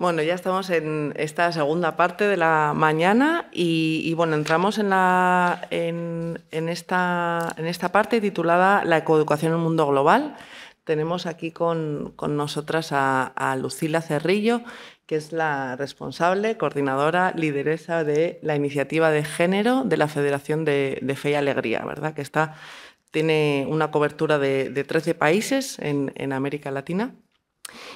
Bueno, ya estamos en esta segunda parte de la mañana y, bueno, entramos en, en, esta, en esta parte titulada La Ecoeducación en el mundo global. Tenemos aquí con, nosotras a, Lucila Cerrillo, que es la responsable, coordinadora, lideresa de la iniciativa de género de la Federación de, Fe y Alegría, ¿verdad? Que está, tiene una cobertura de, 13 países en América Latina.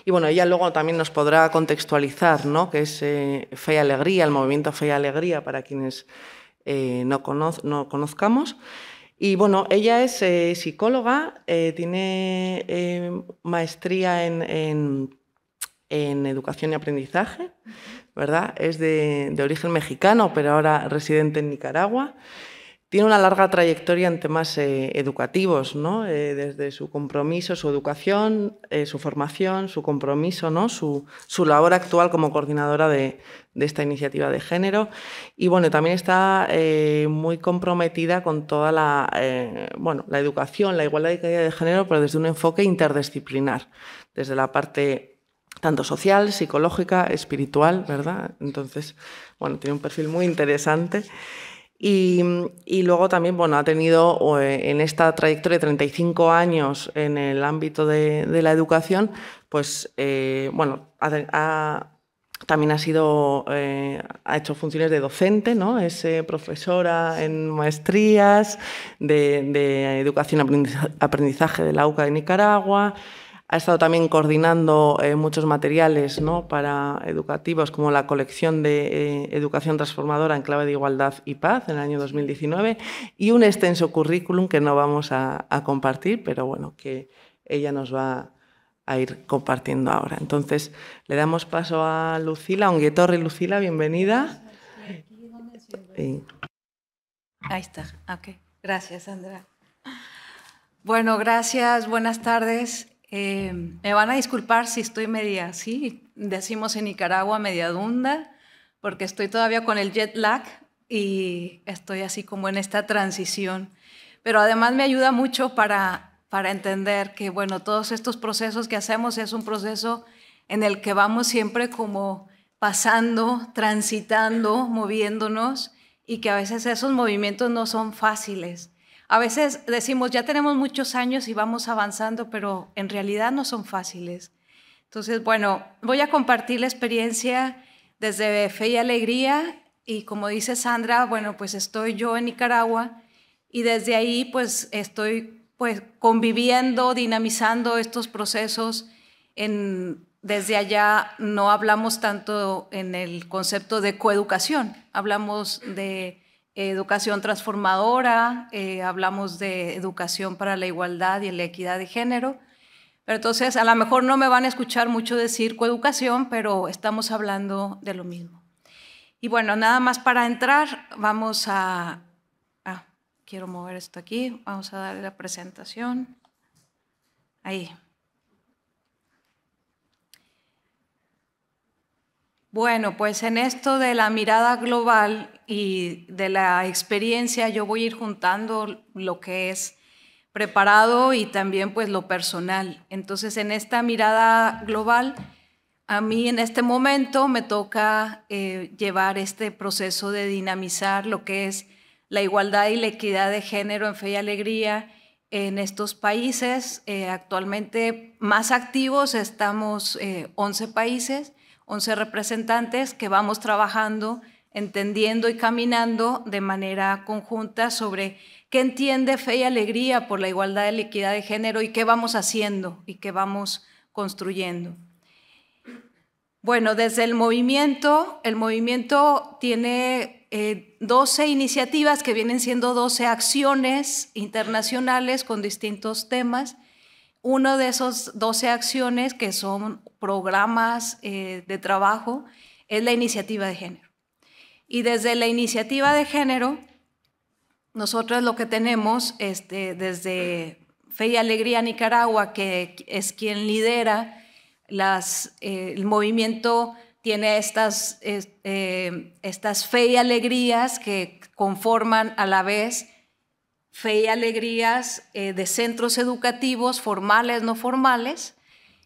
Y bueno, ella luego también nos podrá contextualizar, ¿no? Que es eh, Fe y Alegría, el movimiento Fe y Alegría, para quienes eh, no, conozcamos. Y bueno, ella es eh, psicóloga, tiene maestría en, educación y aprendizaje, ¿verdad? Es de origen mexicano, pero ahora residente en Nicaragua tiene una larga trayectoria en temas eh, educativos, ¿no? Eh, desde su compromiso, su educación, eh, su formación, su compromiso, ¿no? su, labor actual como coordinadora de, esta iniciativa de género. Y bueno, también está muy comprometida con toda la, bueno, la educación, la igualdad y calidad de género, pero desde un enfoque interdisciplinar, desde la parte tanto social, psicológica, espiritual, ¿verdad? Entonces, bueno, tiene un perfil muy interesante. Y, luego también bueno, ha tenido eh, en esta trayectoria de 35 años en el ámbito de, la educación, pues eh, bueno, también ha sido, eh, hecho funciones de docente, Es profesora en maestrías de, educación educación aprendizaje de la UCA de Nicaragua. Ha estado también coordinando eh, muchos materiales para educativos, como la colección de eh, Educación Transformadora en clave de Igualdad y Paz en el año 2019 y un extenso currículum que no vamos a, compartir, pero bueno, que ella nos va a ir compartiendo ahora. Entonces, le damos paso a Lucila, a Onguetorre Lucila, bienvenida. Ahí está, ok. Gracias, Sandra. Bueno, gracias, buenas tardes. Eh, me van a disculpar si estoy media sí, decimos en Nicaragua media dunda, porque estoy todavía con el jet lag y estoy así como en esta transición. Pero además me ayuda mucho para, para entender que, bueno, todos estos procesos que hacemos es un proceso en el que vamos siempre como pasando, transitando, moviéndonos y que a veces esos movimientos no son fáciles a veces decimos, ya tenemos muchos años y vamos avanzando, pero en realidad no son fáciles. Entonces, bueno, voy a compartir la experiencia desde Fe y Alegría y como dice Sandra, bueno, pues estoy yo en Nicaragua y desde ahí pues estoy pues conviviendo, dinamizando estos procesos. En, desde allá no hablamos tanto en el concepto de coeducación, hablamos de educación transformadora, eh, hablamos de educación para la igualdad y la equidad de género. Pero entonces, a lo mejor no me van a escuchar mucho decir coeducación, pero estamos hablando de lo mismo. Y bueno, nada más para entrar, vamos a... Ah, quiero mover esto aquí, vamos a dar la presentación. Ahí. Bueno, pues en esto de la mirada global y de la experiencia yo voy a ir juntando lo que es preparado y también pues lo personal. Entonces en esta mirada global, a mí en este momento me toca eh, llevar este proceso de dinamizar lo que es la igualdad y la equidad de género en fe y alegría en estos países. Eh, actualmente más activos estamos 11 eh, países 11 representantes que vamos trabajando, entendiendo y caminando de manera conjunta sobre qué entiende fe y alegría por la igualdad y la equidad de género y qué vamos haciendo y qué vamos construyendo. Bueno, desde el movimiento, el movimiento tiene 12 eh, iniciativas que vienen siendo 12 acciones internacionales con distintos temas. Una de esas 12 acciones que son programas eh, de trabajo es la iniciativa de género. Y desde la iniciativa de género, nosotros lo que tenemos este, desde Fe y Alegría Nicaragua, que es quien lidera eh, el movimiento, tiene estas, eh, estas fe y alegrías que conforman a la vez Fe y Alegrías eh, de centros educativos formales, no formales,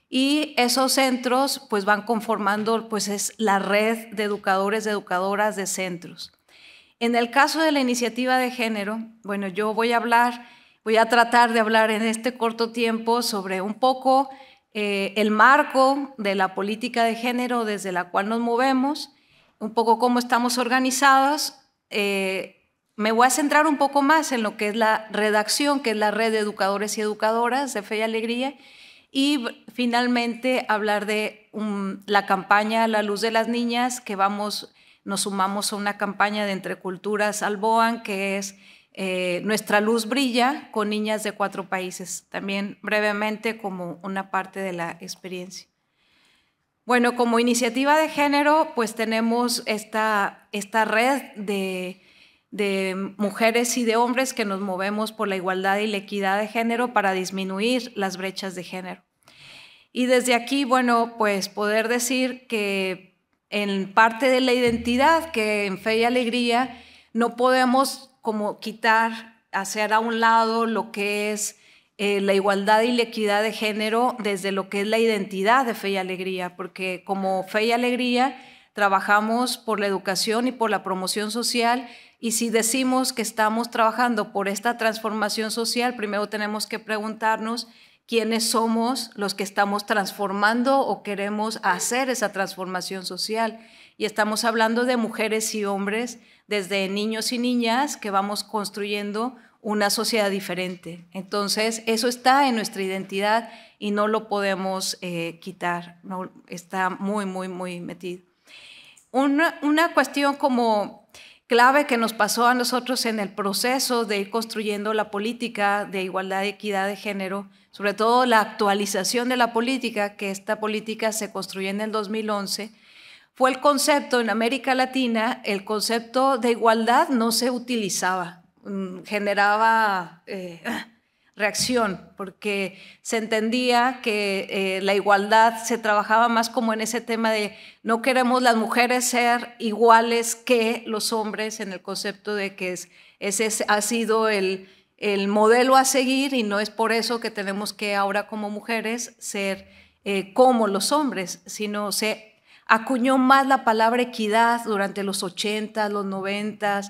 y esos centros pues van conformando pues es la red de educadores, de educadoras de centros. En el caso de la iniciativa de género, bueno, yo voy a hablar, voy a tratar de hablar en este corto tiempo sobre un poco eh, el marco de la política de género desde la cual nos movemos, un poco cómo estamos organizados, eh, me voy a centrar un poco más en lo que es la redacción, que es la red de educadores y educadoras de Fe y Alegría, y finalmente hablar de um, la campaña La Luz de las Niñas, que vamos, nos sumamos a una campaña de Entre Culturas Alboan, que es eh, Nuestra Luz Brilla con niñas de cuatro países, también brevemente como una parte de la experiencia. Bueno, como iniciativa de género, pues tenemos esta, esta red de de mujeres y de hombres que nos movemos por la igualdad y la equidad de género para disminuir las brechas de género. Y desde aquí, bueno, pues poder decir que en parte de la identidad, que en fe y alegría, no podemos como quitar, hacer a un lado lo que es eh, la igualdad y la equidad de género desde lo que es la identidad de fe y alegría, porque como fe y alegría trabajamos por la educación y por la promoción social y si decimos que estamos trabajando por esta transformación social, primero tenemos que preguntarnos quiénes somos los que estamos transformando o queremos hacer esa transformación social. Y estamos hablando de mujeres y hombres, desde niños y niñas, que vamos construyendo una sociedad diferente. Entonces, eso está en nuestra identidad y no lo podemos eh, quitar. No, está muy, muy, muy metido. Una, una cuestión como clave que nos pasó a nosotros en el proceso de ir construyendo la política de igualdad y equidad de género, sobre todo la actualización de la política, que esta política se construyó en el 2011, fue el concepto en América Latina, el concepto de igualdad no se utilizaba, mm, generaba... Eh, reacción, porque se entendía que eh, la igualdad se trabajaba más como en ese tema de no queremos las mujeres ser iguales que los hombres en el concepto de que es, ese ha sido el, modelo a seguir y no es por eso que tenemos que ahora como mujeres ser eh, como los hombres, sino se acuñó más la palabra equidad durante los 80, los 90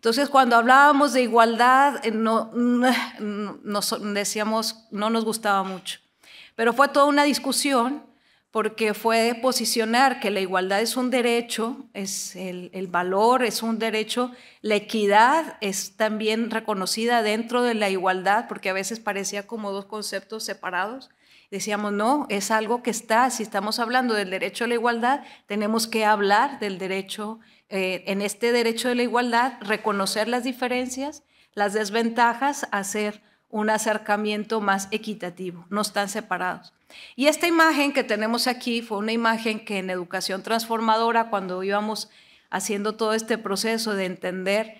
entonces, cuando hablábamos de igualdad, eh, no, nos decíamos, no nos gustaba mucho. Pero fue toda una discusión porque fue posicionar que la igualdad es un derecho, es el, el, valor, es un derecho, la equidad es también reconocida dentro de la igualdad, porque a veces parecía como dos conceptos separados. Decíamos, no, es algo que está, si estamos hablando del derecho a la igualdad, tenemos que hablar del derecho eh, en este derecho de la igualdad, reconocer las diferencias, las desventajas, hacer un acercamiento más equitativo, no están separados. Y esta imagen que tenemos aquí fue una imagen que en educación transformadora, cuando íbamos haciendo todo este proceso de entender,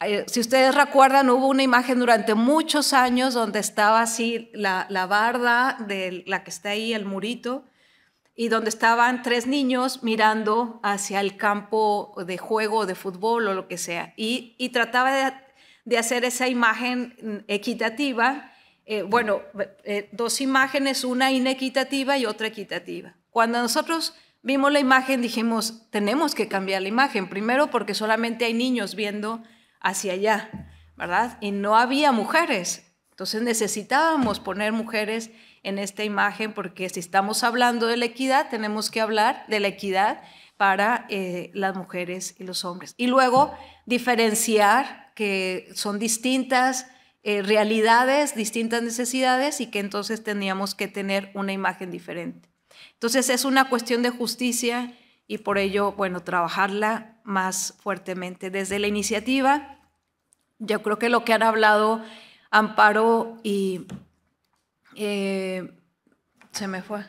eh, si ustedes recuerdan, hubo una imagen durante muchos años donde estaba así la, la barda de la que está ahí, el murito, y donde estaban tres niños mirando hacia el campo de juego, de fútbol o lo que sea. Y, trataba de, hacer esa imagen equitativa. Eh, bueno, eh, dos imágenes, una inequitativa y otra equitativa. Cuando nosotros vimos la imagen dijimos, tenemos que cambiar la imagen, primero porque solamente hay niños viendo hacia allá, ¿verdad? Y no había mujeres. Entonces necesitábamos poner mujeres en esta imagen, porque si estamos hablando de la equidad, tenemos que hablar de la equidad para eh, las mujeres y los hombres. Y luego diferenciar que son distintas eh, realidades, distintas necesidades y que entonces teníamos que tener una imagen diferente. Entonces es una cuestión de justicia y por ello, bueno, trabajarla más fuertemente. Desde la iniciativa, yo creo que lo que han hablado Amparo y eh, se me fue.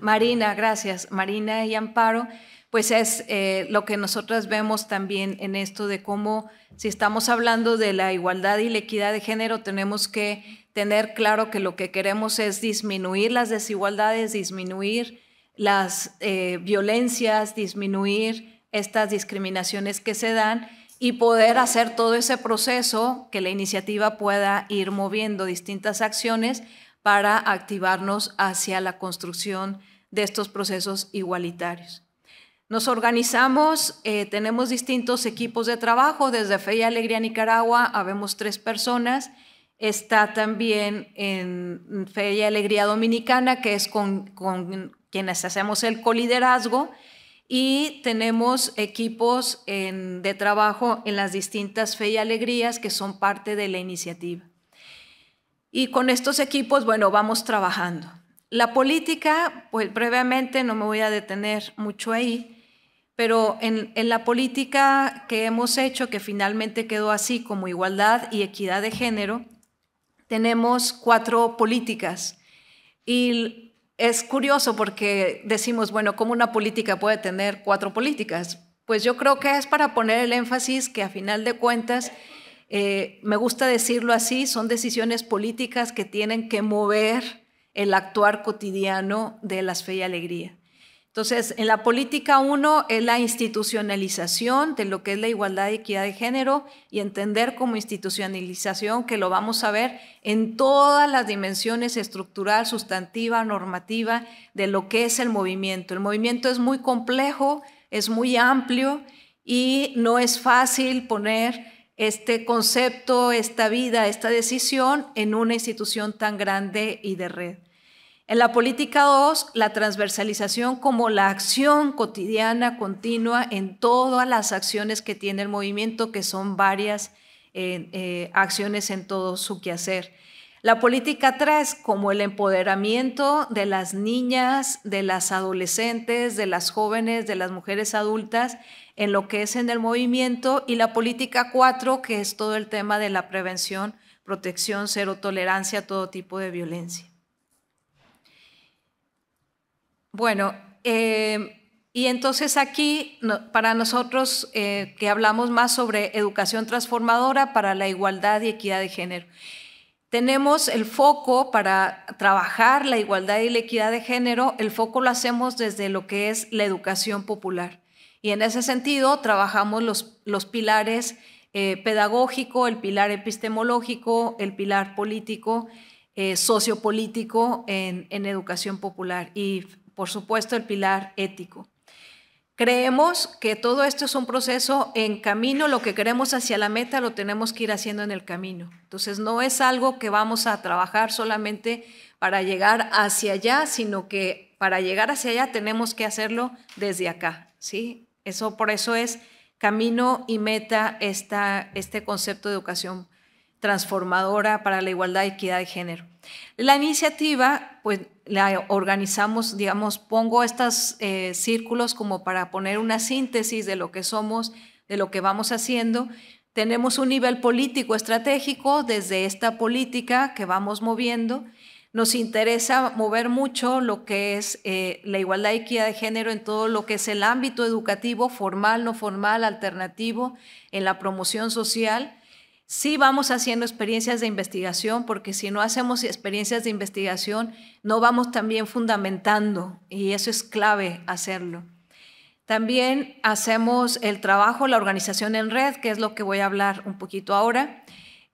Marina, gracias. Marina y Amparo, pues es eh, lo que nosotras vemos también en esto de cómo, si estamos hablando de la igualdad y la equidad de género, tenemos que tener claro que lo que queremos es disminuir las desigualdades, disminuir las eh, violencias, disminuir estas discriminaciones que se dan y poder hacer todo ese proceso que la iniciativa pueda ir moviendo distintas acciones para activarnos hacia la construcción de estos procesos igualitarios. Nos organizamos, eh, tenemos distintos equipos de trabajo, desde Fe y Alegría Nicaragua habemos tres personas, está también en Fe y Alegría Dominicana, que es con, quienes hacemos el coliderazgo, y tenemos equipos de trabajo en las distintas fe y alegrías que son parte de la iniciativa. Y con estos equipos, bueno, vamos trabajando. La política, pues previamente no me voy a detener mucho ahí, pero en, la política que hemos hecho, que finalmente quedó así como igualdad y equidad de género, tenemos cuatro políticas. Y es curioso porque decimos, bueno, ¿cómo una política puede tener cuatro políticas? Pues yo creo que es para poner el énfasis que a final de cuentas, eh, me gusta decirlo así, son decisiones políticas que tienen que mover el actuar cotidiano de las fe y alegría. Entonces, en la política uno es la institucionalización de lo que es la igualdad y equidad de género y entender como institucionalización que lo vamos a ver en todas las dimensiones estructural, sustantiva, normativa de lo que es el movimiento. El movimiento es muy complejo, es muy amplio y no es fácil poner este concepto, esta vida, esta decisión en una institución tan grande y de red. En la política 2, la transversalización como la acción cotidiana, continua, en todas las acciones que tiene el movimiento, que son varias eh, eh, acciones en todo su quehacer. La política 3, como el empoderamiento de las niñas, de las adolescentes, de las jóvenes, de las mujeres adultas, en lo que es en el movimiento. Y la política 4, que es todo el tema de la prevención, protección, cero tolerancia a todo tipo de violencia. Bueno, em, y entonces aquí, para nosotros eh, que hablamos más sobre educación transformadora para la igualdad y equidad de género, tenemos el foco para trabajar la igualdad y la equidad de género, el foco lo hacemos desde lo que es la educación popular. Y en ese sentido trabajamos los, pilares eh, pedagógico, el pilar epistemológico, el pilar político, eh, sociopolítico en, educación popular. Y por supuesto, el pilar ético. Creemos que todo esto es un proceso en camino, lo que queremos hacia la meta lo tenemos que ir haciendo en el camino. Entonces no es algo que vamos a trabajar solamente para llegar hacia allá, sino que para llegar hacia allá tenemos que hacerlo desde acá, ¿sí? Eso por eso es camino y meta esta, este concepto de educación transformadora para la igualdad, y equidad de género. La iniciativa, pues la organizamos, digamos, pongo estos eh, círculos como para poner una síntesis de lo que somos, de lo que vamos haciendo. Tenemos un nivel político estratégico desde esta política que vamos moviendo. Nos interesa mover mucho lo que es eh, la igualdad y equidad de género en todo lo que es el ámbito educativo, formal, no formal, alternativo, en la promoción social sí vamos haciendo experiencias de investigación, porque si no hacemos experiencias de investigación, no vamos también fundamentando, y eso es clave hacerlo. También hacemos el trabajo, la organización en red, que es lo que voy a hablar un poquito ahora,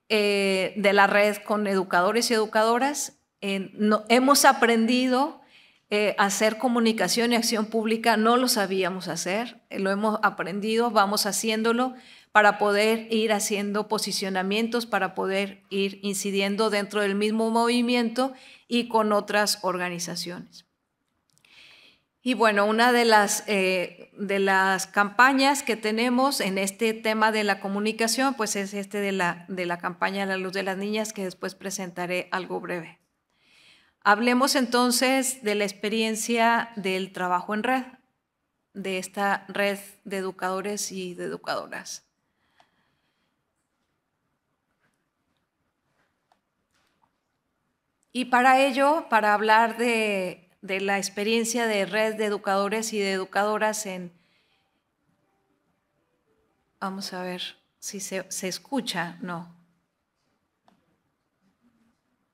eh, de la red con educadores y educadoras. Eh, hemos aprendido eh, a hacer comunicación y acción pública, no lo sabíamos hacer, lo hemos aprendido, vamos haciéndolo, para poder ir haciendo posicionamientos, para poder ir incidiendo dentro del mismo movimiento y con otras organizaciones. Y bueno, una de las, eh, de las campañas que tenemos en este tema de la comunicación, pues es este de la, de la campaña La Luz de las Niñas, que después presentaré algo breve. Hablemos entonces de la experiencia del trabajo en red, de esta red de educadores y de educadoras. Y para ello, para hablar de, la experiencia de red de educadores y de educadoras en... Vamos a ver si se, se escucha, no.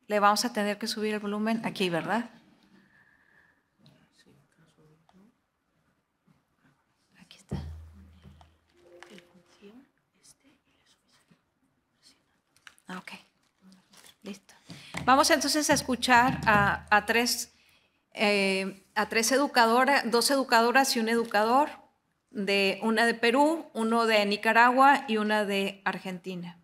Le vamos a tener que subir el volumen aquí, ¿verdad? Aquí está. Ah, okay. Vamos entonces a escuchar a, tres, a tres eh, educadoras, dos educadoras y un educador, de, una de Perú, uno de Nicaragua y una de Argentina.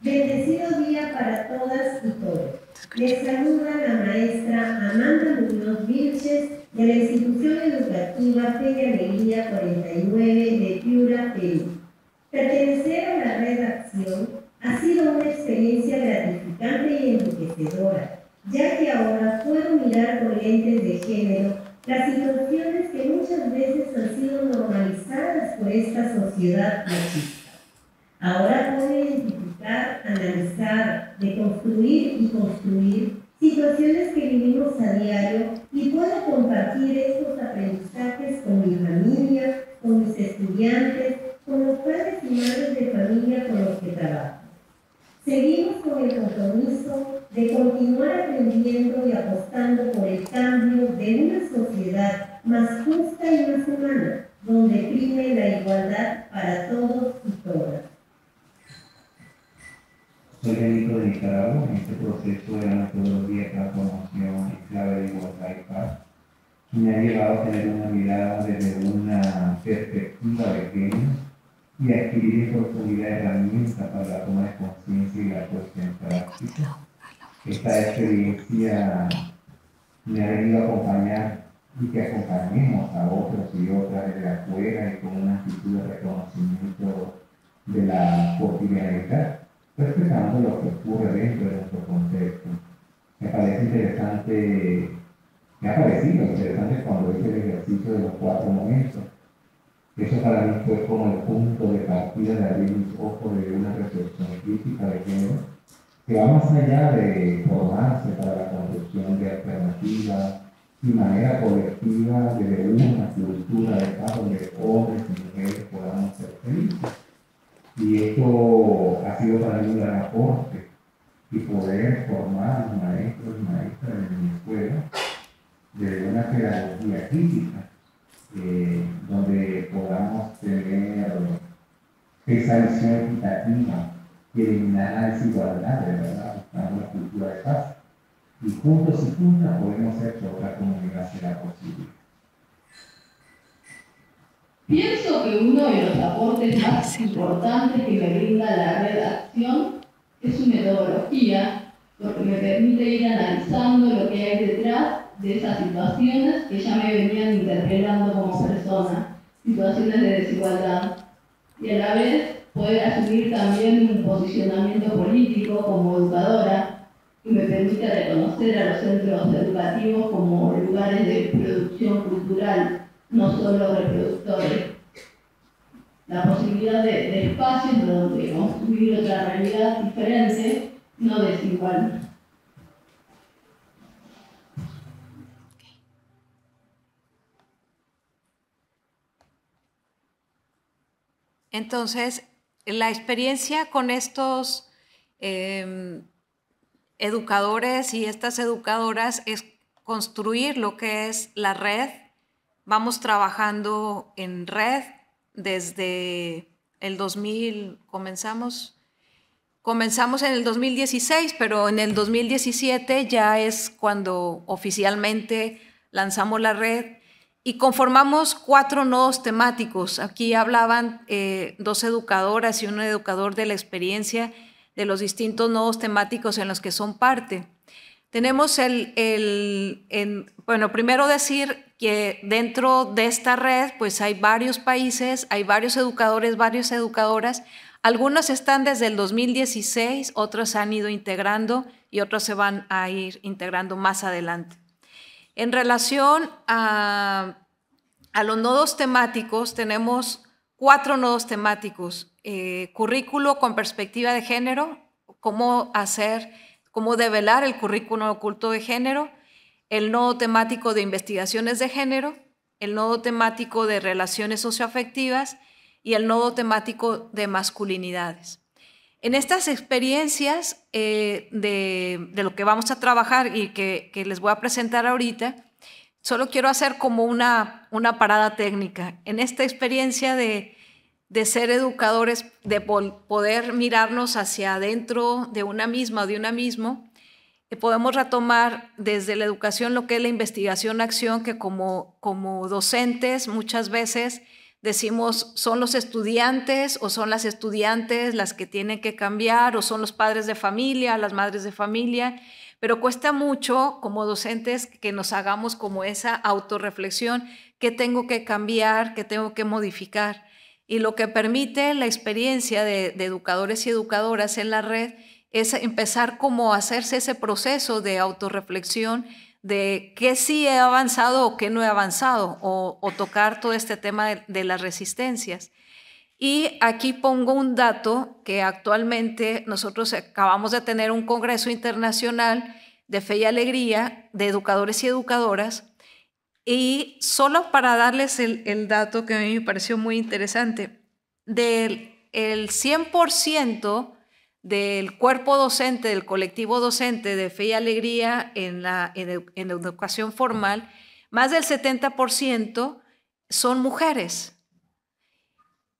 Bendecido día para todas y todos. Les saluda la maestra Amanda Muñoz Vilches de la Institución Educativa Feria Alegría 49 de Piura, Perú. Pertenecer a la redacción ha sido una experiencia gratificante y enriquecedora, ya que ahora puedo mirar con lentes de género las situaciones que muchas veces han sido normalizadas por esta sociedad machista. Ahora puedo analizar, analizar, construir y construir situaciones que vivimos a diario y puedo compartir estos aprendizajes con mi familia, con mis estudiantes, con los padres y madres de familia con los que trabajo. Seguimos con el compromiso de continuar aprendiendo y apostando por el cambio de una sociedad más justa y más humana, donde prime la igualdad para todos y todas. Soy médico de Nicaragua en este proceso de la metodología de transformación y clave de igualdad y paz, que me ha llevado a tener una mirada desde una perspectiva pequeña y adquirir oportunidades profundidad herramientas para la toma de conciencia y la cuestión práctica. Esta experiencia me ha venido a acompañar y que acompañemos a otros y otras desde afuera y con una actitud de reconocimiento de la cotidianidad reflejando lo que ocurre dentro de nuestro contexto. Me parece interesante, me ha parecido interesante cuando hice el ejercicio de los cuatro momentos. Eso para mí fue como el punto de partida de abrir mis ojos de una reflexión crítica de género que va más allá de formarse para la construcción de alternativas y manera colectiva de una cultura de paz donde hombres y mujeres podamos ser felices y esto ha sido para mí un gran aporte y poder formar maestros y maestras de mi escuela de una pedagogía crítica, eh, donde podamos tener esa visión equitativa y eliminar la desigualdad, de verdad, buscando la cultura de paz. Y juntos y juntas podemos hacer que otra comunidad sea posible. Pienso que uno de los aportes más importantes que me brinda la redacción es su metodología, porque me permite ir analizando lo que hay detrás de esas situaciones que ya me venían interpelando como persona, situaciones de desigualdad, y a la vez poder asumir también un posicionamiento político como educadora y me permite reconocer a los centros educativos como lugares de producción cultural no solo reproductores. La posibilidad de, de espacios donde construir otra realidad diferente, no desigual. Entonces, la experiencia con estos em, educadores y estas educadoras es construir lo que es la red Vamos trabajando en red desde el 2000, comenzamos, comenzamos en el 2016, pero en el 2017 ya es cuando oficialmente lanzamos la red y conformamos cuatro nodos temáticos. Aquí hablaban eh, dos educadoras y un educador de la experiencia de los distintos nodos temáticos en los que son parte. Tenemos el, bueno, primero decir que dentro de esta red pues hay varios países, hay varios educadores, varias educadoras. Algunos están desde el 2016, otros han ido integrando y otros se van a ir integrando más adelante. En relación a, los nodos temáticos, tenemos cuatro nodos temáticos. Eh, currículo con perspectiva de género, cómo hacer cómo develar el currículo oculto de género, el nodo temático de investigaciones de género, el nodo temático de relaciones socioafectivas y el nodo temático de masculinidades. En estas experiencias eh, de, lo que vamos a trabajar y que, que, les voy a presentar ahorita, solo quiero hacer como una, una parada técnica. En esta experiencia de, de ser educadores, de poder mirarnos hacia adentro de una misma o de una mismo, eh, podemos retomar desde la educación lo que es la investigación-acción, que como, como docentes muchas veces decimos son los estudiantes o son las estudiantes las que tienen que cambiar o son los padres de familia, las madres de familia, pero cuesta mucho como docentes que nos hagamos como esa autorreflexión, qué tengo que cambiar, qué tengo que modificar. Y lo que permite la experiencia de, educadores y educadoras en la red es empezar como a hacerse ese proceso de autorreflexión de qué sí he avanzado o qué no he avanzado, o, tocar todo este tema de, de, las resistencias. Y aquí pongo un dato que actualmente nosotros acabamos de tener un congreso internacional de fe y alegría de educadores y educadoras y solo para darles el, dato que a mí me pareció muy interesante, del el 100% del cuerpo docente, del colectivo docente de Fe y Alegría en la, educación formal, más del 70% son mujeres.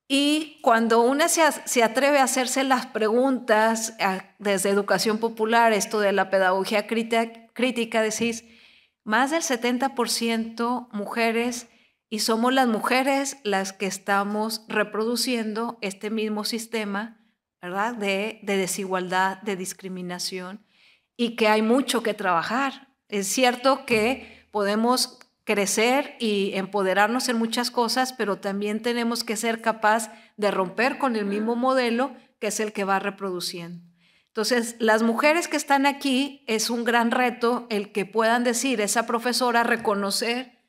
Y cuando una se, atreve a hacerse las preguntas desde educación popular, esto de la pedagogía crítica decís, más del 70% mujeres y somos las mujeres las que estamos reproduciendo este mismo sistema, ¿verdad? De, desigualdad, de discriminación y que hay mucho que trabajar. Es cierto que podemos crecer y empoderarnos en muchas cosas, pero también tenemos que ser capaz de romper con el mismo modelo que es el que va reproduciendo. Entonces, las mujeres que están aquí es un gran reto el que puedan decir, esa profesora, reconocer,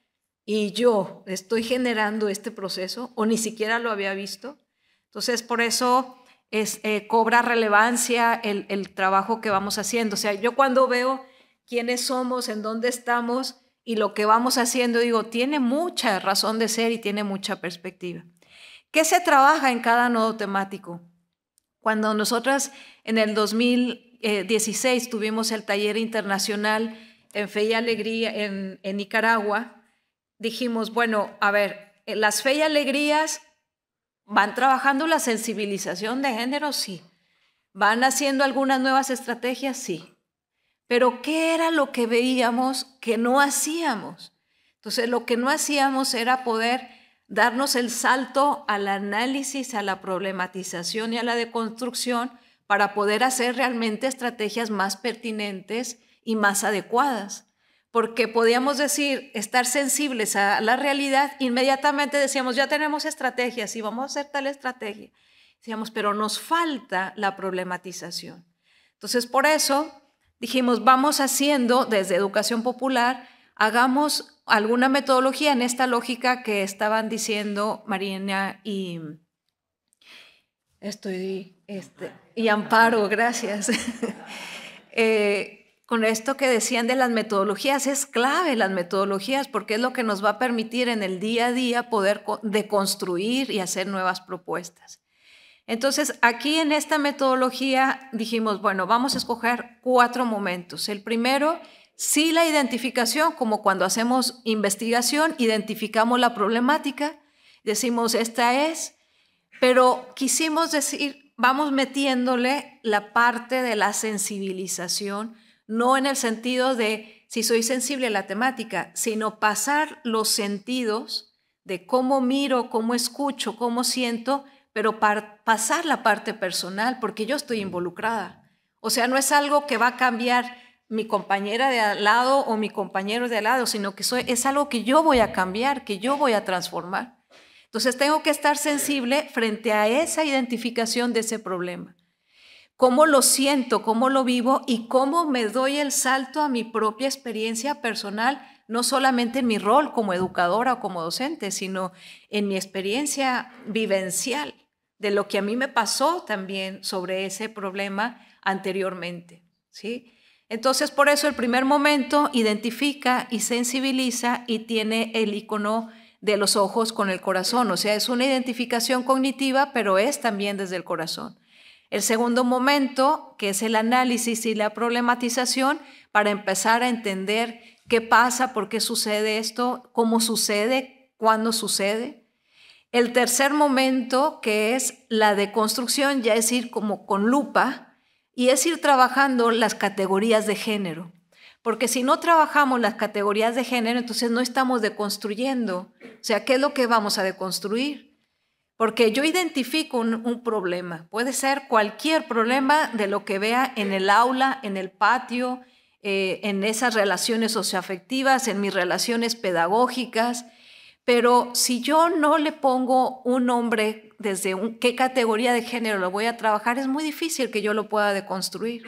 y yo estoy generando este proceso, o ni siquiera lo había visto. Entonces, por eso es, eh, cobra relevancia el, el trabajo que vamos haciendo. O sea, yo cuando veo quiénes somos, en dónde estamos y lo que vamos haciendo, digo, tiene mucha razón de ser y tiene mucha perspectiva. ¿Qué se trabaja en cada nodo temático? Cuando nosotras en el 2016 tuvimos el taller internacional en Fe y Alegría en, Nicaragua, dijimos, bueno, a ver, eh, las fe y alegrías van trabajando la sensibilización de género, sí. Van haciendo algunas nuevas estrategias, sí. Pero ¿qué era lo que veíamos que no hacíamos? Entonces, lo que no hacíamos era poder darnos el salto al análisis, a la problematización y a la deconstrucción para poder hacer realmente estrategias más pertinentes y más adecuadas. Porque podíamos decir, estar sensibles a la realidad, inmediatamente decíamos, ya tenemos estrategias y vamos a hacer tal estrategia. Decíamos, pero nos falta la problematización. Entonces, por eso dijimos, vamos haciendo desde educación popular hagamos alguna metodología en esta lógica que estaban diciendo Marina y estoy este, y Amparo, gracias. Eh, con esto que decían de las metodologías, es clave las metodologías porque es lo que nos va a permitir en el día a día poder deconstruir y hacer nuevas propuestas. Entonces, aquí en esta metodología dijimos, bueno, vamos a escoger cuatro momentos. El primero Sí la identificación, como cuando hacemos investigación, identificamos la problemática, decimos esta es, pero quisimos decir, vamos metiéndole la parte de la sensibilización, no en el sentido de si soy sensible a la temática, sino pasar los sentidos de cómo miro, cómo escucho, cómo siento, pero pasar la parte personal, porque yo estoy mm. involucrada. O sea, no es algo que va a cambiar mi compañera de al lado o mi compañero de al lado, sino que soy, es algo que yo voy a cambiar, que yo voy a transformar. Entonces tengo que estar sensible frente a esa identificación de ese problema. Cómo lo siento, cómo lo vivo y cómo me doy el salto a mi propia experiencia personal, no solamente en mi rol como educadora o como docente, sino en mi experiencia vivencial de lo que a mí me pasó también sobre ese problema anteriormente, ¿sí? Entonces, por eso el primer momento identifica y sensibiliza y tiene el icono de los ojos con el corazón. O sea, es una identificación cognitiva, pero es también desde el corazón. El segundo momento, que es el análisis y la problematización, para empezar a entender qué pasa, por qué sucede esto, cómo sucede, cuándo sucede. El tercer momento, que es la deconstrucción, ya es ir como con lupa, y es ir trabajando las categorías de género. Porque si no trabajamos las categorías de género, entonces no estamos deconstruyendo. O sea, ¿qué es lo que vamos a deconstruir? Porque yo identifico un, problema. Puede ser cualquier problema de lo que vea en el aula, en el patio, eh, en esas relaciones socioafectivas, en mis relaciones pedagógicas. Pero si yo no le pongo un nombre desde qué categoría de género lo voy a trabajar, es muy difícil que yo lo pueda deconstruir.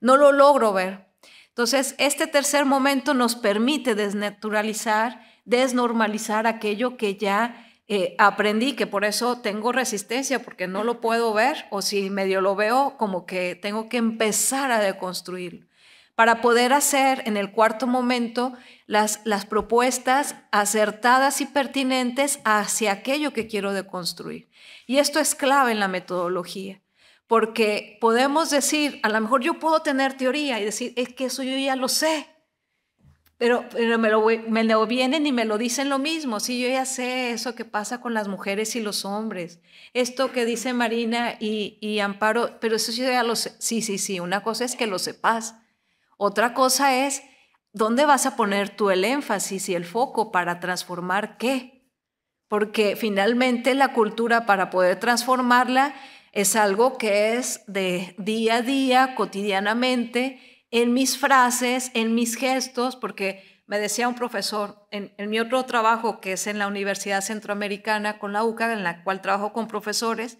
No lo logro ver. Entonces, este tercer momento nos permite desnaturalizar, desnormalizar aquello que ya eh, aprendí, que por eso tengo resistencia, porque no lo puedo ver, o si medio lo veo, como que tengo que empezar a deconstruir. para poder hacer en el cuarto momento las, las propuestas acertadas y pertinentes hacia aquello que quiero deconstruir. Y esto es clave en la metodología, porque podemos decir, a lo mejor yo puedo tener teoría y decir, es que eso yo ya lo sé, pero, me, lo, vienen y me lo dicen lo mismo. Sí, yo ya sé eso que pasa con las mujeres y los hombres. Esto que dice Marina y, y Amparo, pero eso yo ya lo sé. Sí, sí, sí, una cosa es que lo sepas. Otra cosa es dónde vas a poner tú el énfasis y el foco para transformar qué porque finalmente la cultura para poder transformarla es algo que es de día a día, cotidianamente, en mis frases, en mis gestos, porque me decía un profesor en, mi otro trabajo, que es en la Universidad Centroamericana con la UCA, en la cual trabajo con profesores,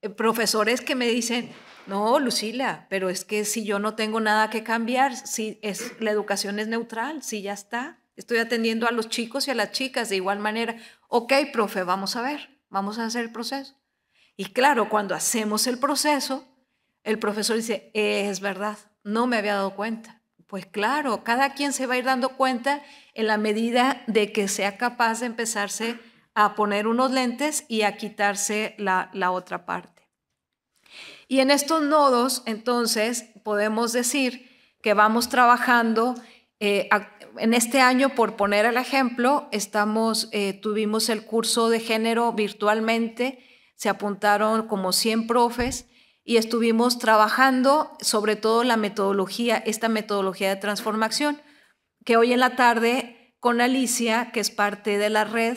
eh, profesores que me dicen, no, Lucila, pero es que si yo no tengo nada que cambiar, si es, la educación es neutral, si ya está, estoy atendiendo a los chicos y a las chicas de igual manera. Ok, profe, vamos a ver, vamos a hacer el proceso. Y claro, cuando hacemos el proceso, el profesor dice, eh, es verdad, no me había dado cuenta. Pues claro, cada quien se va a ir dando cuenta en la medida de que sea capaz de empezarse a poner unos lentes y a quitarse la, otra parte. Y en estos nodos, entonces, podemos decir que vamos trabajando eh, en este año, por poner el ejemplo, estamos, eh, tuvimos el curso de género virtualmente, se apuntaron como 100 profes y estuvimos trabajando sobre todo la metodología, esta metodología de transformación, que hoy en la tarde con Alicia, que es parte de la red,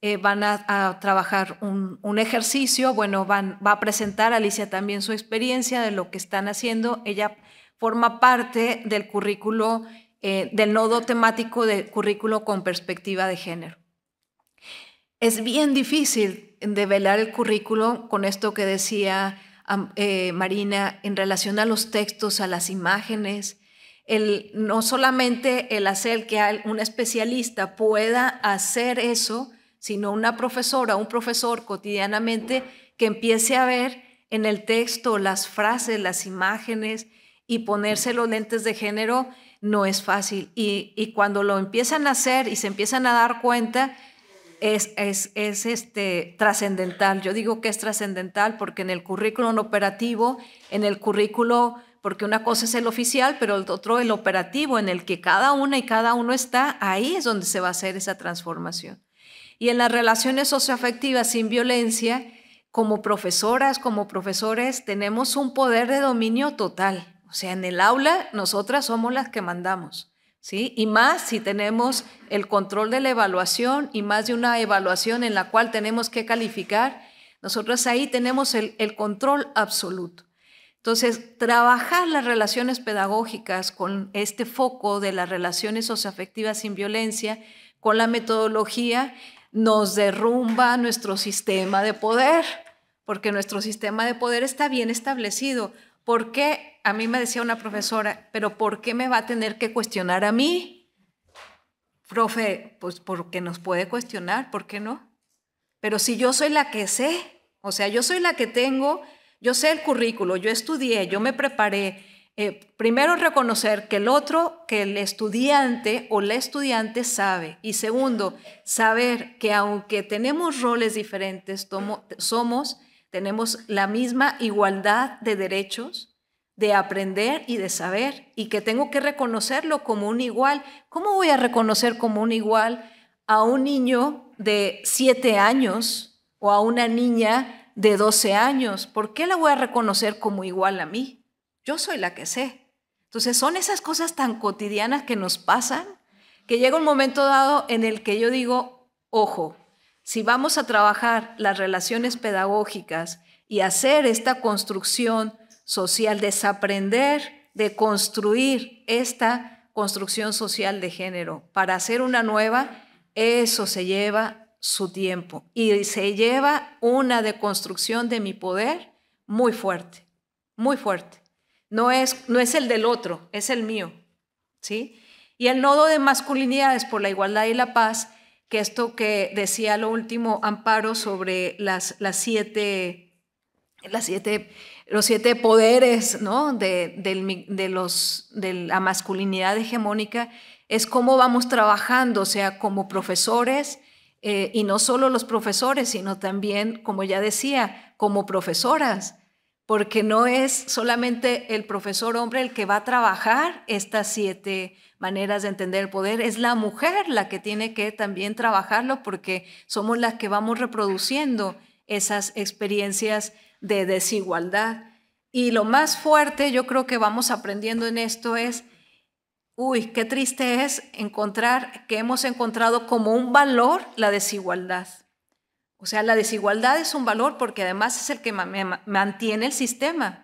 eh, van a, trabajar un, ejercicio, bueno, van, va a presentar Alicia también su experiencia de lo que están haciendo, ella forma parte del currículo eh, del nodo temático del currículo con perspectiva de género. Es bien difícil develar el currículo con esto que decía eh, Marina en relación a los textos, a las imágenes, no solamente el hacer que un especialista pueda hacer eso, sino una profesora, un profesor cotidianamente que empiece a ver en el texto las frases, las imágenes y ponerse los lentes de género no es fácil. Y, cuando lo empiezan a hacer y se empiezan a dar cuenta, es, es, este, trascendental. Yo digo que es trascendental porque en el currículum operativo, en el currículo, porque una cosa es el oficial, pero el otro el operativo, en el que cada una y cada uno está, ahí es donde se va a hacer esa transformación. Y en las relaciones socioafectivas sin violencia, como profesoras, como profesores, tenemos un poder de dominio total o sea, en el aula nosotras somos las que mandamos, ¿sí? Y más si tenemos el control de la evaluación y más de una evaluación en la cual tenemos que calificar, nosotros ahí tenemos el control absoluto. Entonces, trabajar las relaciones pedagógicas con este foco de las relaciones socioafectivas sin violencia, con la metodología, nos derrumba nuestro sistema de poder, porque nuestro sistema de poder está bien establecido. ¿por qué? A mí me decía una profesora, pero ¿por qué me va a tener que cuestionar a mí? Profe, pues porque nos puede cuestionar, ¿por qué no? Pero si yo soy la que sé, o sea, yo soy la que tengo, yo sé el currículo, yo estudié, yo me preparé. Eh, primero, reconocer que el otro, que el estudiante o la estudiante sabe. Y segundo, saber que aunque tenemos roles diferentes, somos tenemos la misma igualdad de derechos de aprender y de saber y que tengo que reconocerlo como un igual. ¿Cómo voy a reconocer como un igual a un niño de 7 años o a una niña de 12 años? ¿Por qué la voy a reconocer como igual a mí? Yo soy la que sé. Entonces son esas cosas tan cotidianas que nos pasan que llega un momento dado en el que yo digo, ojo, si vamos a trabajar las relaciones pedagógicas y hacer esta construcción social, desaprender de construir esta construcción social de género para hacer una nueva, eso se lleva su tiempo y se lleva una deconstrucción de mi poder muy fuerte, muy fuerte. No es, no es el del otro, es el mío. ¿sí? Y el nodo de masculinidades por la igualdad y la paz que esto que decía lo último Amparo sobre las, siete, las los siete poderes ¿no? de, los, la masculinidad hegemónica, es cómo vamos trabajando, o sea, como profesores, eh, y no solo los profesores, sino también, como ya decía, como profesoras porque no es solamente el profesor hombre el que va a trabajar estas siete maneras de entender el poder, es la mujer la que tiene que también trabajarlo porque somos las que vamos reproduciendo esas experiencias de desigualdad. Y lo más fuerte yo creo que vamos aprendiendo en esto es, uy, qué triste es encontrar que hemos encontrado como un valor la desigualdad. O sea, la desigualdad es un valor porque además es el que mantiene el sistema.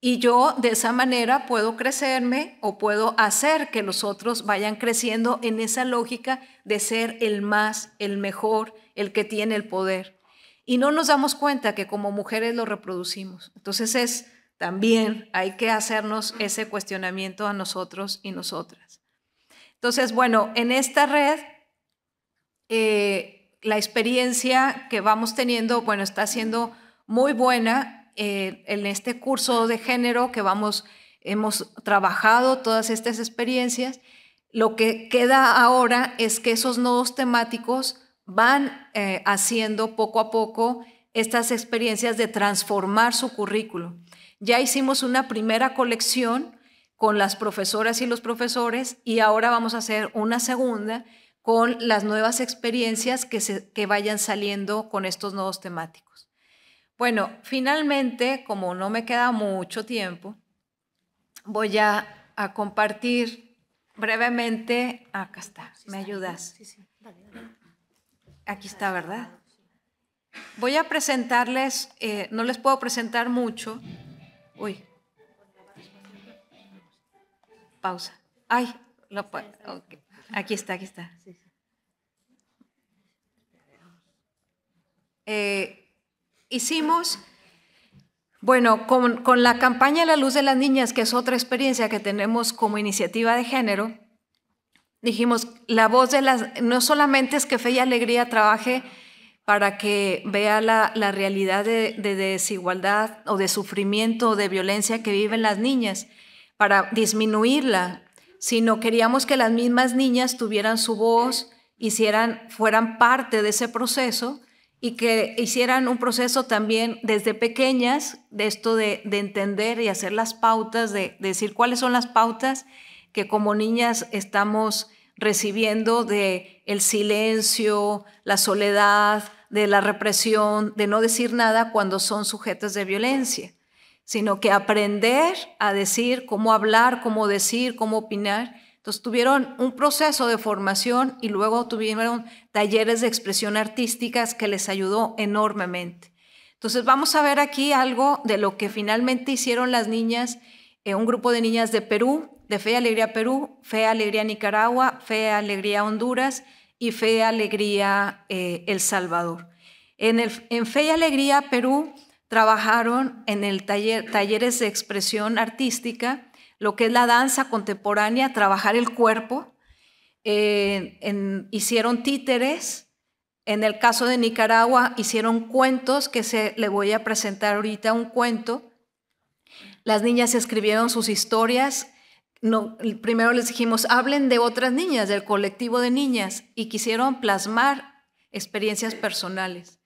Y yo de esa manera puedo crecerme o puedo hacer que los otros vayan creciendo en esa lógica de ser el más, el mejor, el que tiene el poder. Y no nos damos cuenta que como mujeres lo reproducimos. Entonces es también hay que hacernos ese cuestionamiento a nosotros y nosotras. Entonces, bueno, en esta red eh, la experiencia que vamos teniendo, bueno, está siendo muy buena eh, en este curso de género que hemos trabajado todas estas experiencias. Lo que queda ahora es que esos nodos temáticos van eh, haciendo poco a poco estas experiencias de transformar su currículo. Ya hicimos una primera colección con las profesoras y los profesores y ahora vamos a hacer una segunda con las nuevas experiencias que, se, vayan saliendo con estos nuevos temáticos. Bueno, finalmente, como no me queda mucho tiempo, voy a, compartir brevemente. Ah, acá está, ¿me ayudas? Aquí está, ¿verdad? Voy a presentarles, eh, no les puedo presentar mucho. Uy. Pausa. Ay, lo okay. Aquí está, aquí está. Eh, hicimos, bueno, con, la campaña La Luz de las Niñas, que es otra experiencia que tenemos como iniciativa de género, dijimos, la voz de las, no solamente es que Fe y Alegría trabaje para que vea la, realidad de, desigualdad o de sufrimiento o de violencia que viven las niñas, para disminuirla, sino queríamos que las mismas niñas tuvieran su voz, hicieran, fueran parte de ese proceso y que hicieran un proceso también desde pequeñas de esto de, entender y hacer las pautas, de, decir cuáles son las pautas que como niñas estamos recibiendo de el silencio, la soledad, de la represión, de no decir nada cuando son sujetas de violencia sino que aprender a decir, cómo hablar, cómo decir, cómo opinar. Entonces tuvieron un proceso de formación y luego tuvieron talleres de expresión artísticas que les ayudó enormemente. Entonces vamos a ver aquí algo de lo que finalmente hicieron las niñas, eh, un grupo de niñas de Perú, de Fe y Alegría Perú, Fe y Alegría Nicaragua, Fe y Alegría Honduras y Fe y Alegría eh, El Salvador. En, el, en Fe y Alegría Perú trabajaron en el taller, talleres de expresión artística, lo que es la danza contemporánea, trabajar el cuerpo, eh, hicieron títeres, en el caso de Nicaragua hicieron cuentos, que se, le voy a presentar ahorita un cuento. Las niñas escribieron sus historias. primero les dijimos, hablen de otras niñas, del colectivo de niñas, y quisieron plasmar experiencias personales.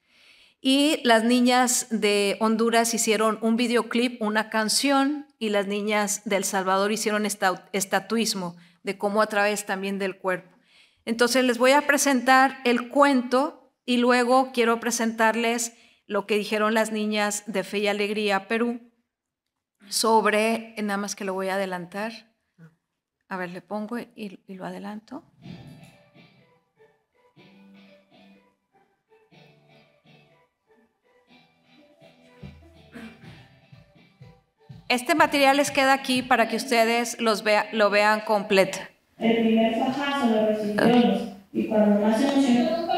Y las niñas de Honduras hicieron un videoclip, una canción, y las niñas de El Salvador hicieron estatuismo, de cómo a través también del cuerpo. Entonces les voy a presentar el cuento y luego quiero presentarles lo que dijeron las niñas de Fe y Alegría Perú sobre, nada más que lo voy a adelantar. A ver, le pongo y lo adelanto. Este material les queda aquí para que ustedes los vea, lo vean completo. El primer fajazo lo resolvemos y cuando más emocionó...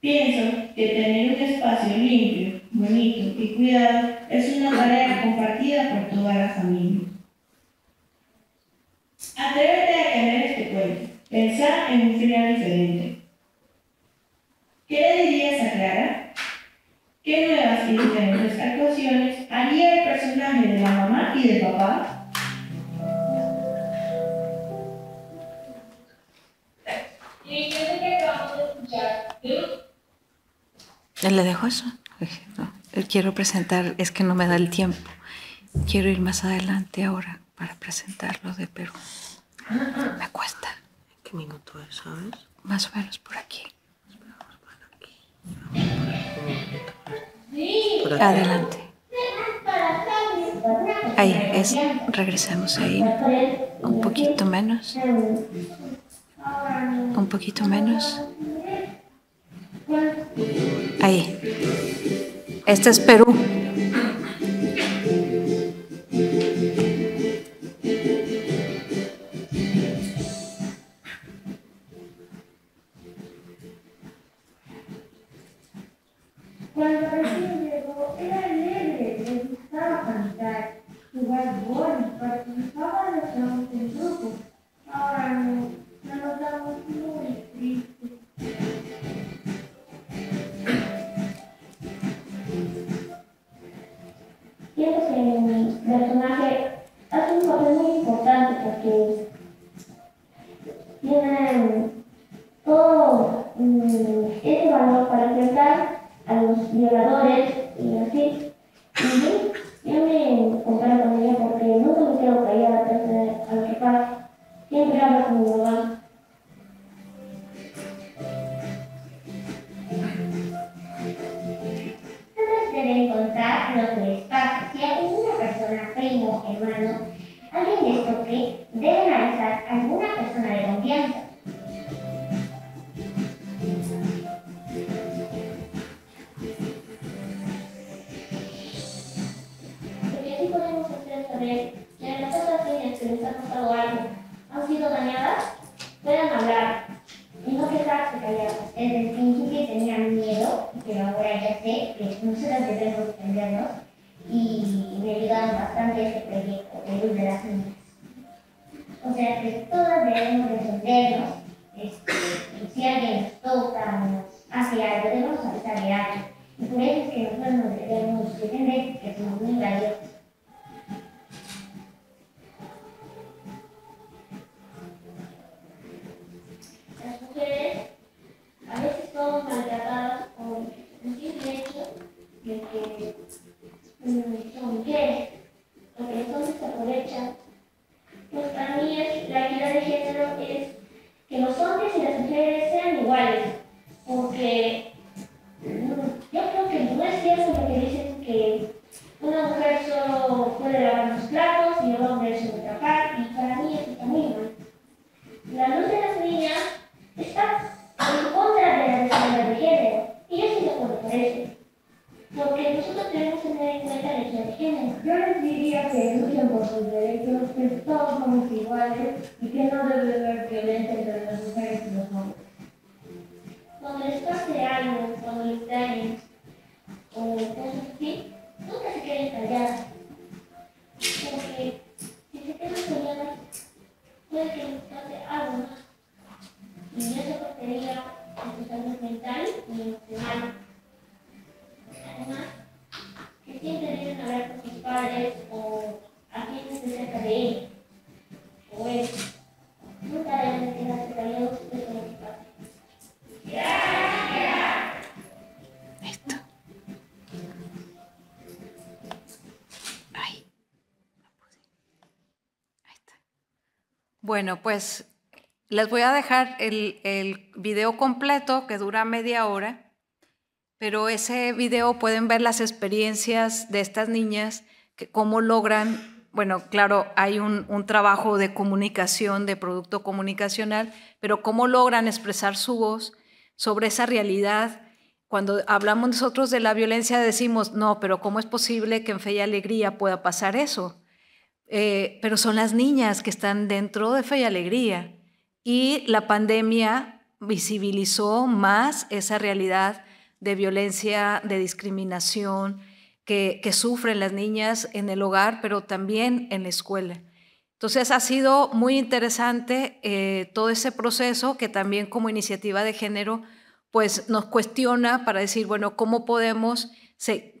Pienso que tener un espacio limpio, bonito y cuidado es una tarea compartida por toda la familia. Atrévete a cambiar este cuento. Pensar en un final diferente. ¿Qué le dirías a Clara? ¿Qué nuevas y diferentes actuaciones haría el personaje de la mamá y de papá ¿Le dejo eso? No, quiero presentar, es que no me da el tiempo. Quiero ir más adelante ahora para presentarlo de Perú. Me cuesta. qué minuto es, sabes? Más o menos por aquí. Adelante. Ahí, es, regresamos ahí. Un poquito menos. Un poquito menos. Ahí. Este es Perú. Cuando recién llegó, era alegre, le gustaba cantar, jugar bolos, participaba de todos en grupo. Ahora no, no nos damos muy triste. el en personaje hace un papel muy importante porque tienen todo mm, ese valor para enfrentar a los violadores y así. Y yo, me comparo con ella porque nunca me quedo a lo al pasa Siempre hablo con mi mamá. contar lo que alguna una persona, primo, hermano, alguien les toque, deben avisar alguna persona de confianza. porque que podemos ustedes saber que las personas que les ha pasado algo han sido dañadas, puedan hablar y no quedarse calladas. es el que tenían miedo, y que ahora ya sé que no se las deben Bueno, pues les voy a dejar el, video completo que dura media hora, pero ese video pueden ver las experiencias de estas niñas, que cómo logran, bueno, claro, hay un trabajo de comunicación, de producto comunicacional, pero cómo logran expresar su voz sobre esa realidad. Cuando hablamos nosotros de la violencia decimos, no, pero ¿cómo es posible que en Fe y Alegría pueda pasar eso? Eh, pero son las niñas que están dentro de Fe y Alegría. Y la pandemia visibilizó más esa realidad de violencia, de discriminación que, sufren las niñas en el hogar, pero también en la escuela. Entonces ha sido muy interesante eh, todo ese proceso que también como iniciativa de género pues nos cuestiona para decir, bueno, ¿cómo podemos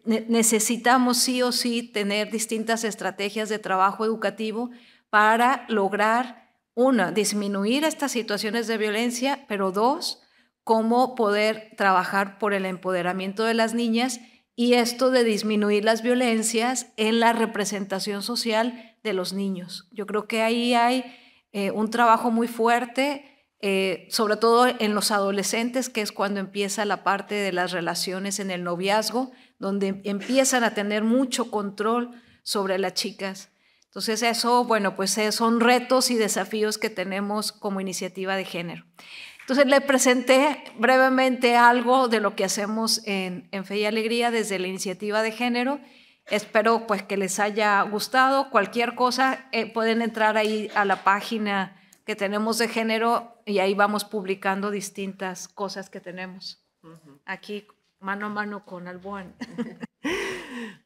necesitamos sí o sí tener distintas estrategias de trabajo educativo para lograr, una, disminuir estas situaciones de violencia, pero dos, cómo poder trabajar por el empoderamiento de las niñas y esto de disminuir las violencias en la representación social de los niños. Yo creo que ahí hay eh, un trabajo muy fuerte, eh, sobre todo en los adolescentes, que es cuando empieza la parte de las relaciones en el noviazgo, donde empiezan a tener mucho control sobre las chicas. Entonces eso, bueno, pues eh, son retos y desafíos que tenemos como iniciativa de género. Entonces le presenté brevemente algo de lo que hacemos en, Fe y Alegría desde la iniciativa de género. Espero pues que les haya gustado. Cualquier cosa eh, pueden entrar ahí a la página que tenemos de género y ahí vamos publicando distintas cosas que tenemos. Aquí mano a mano con albuán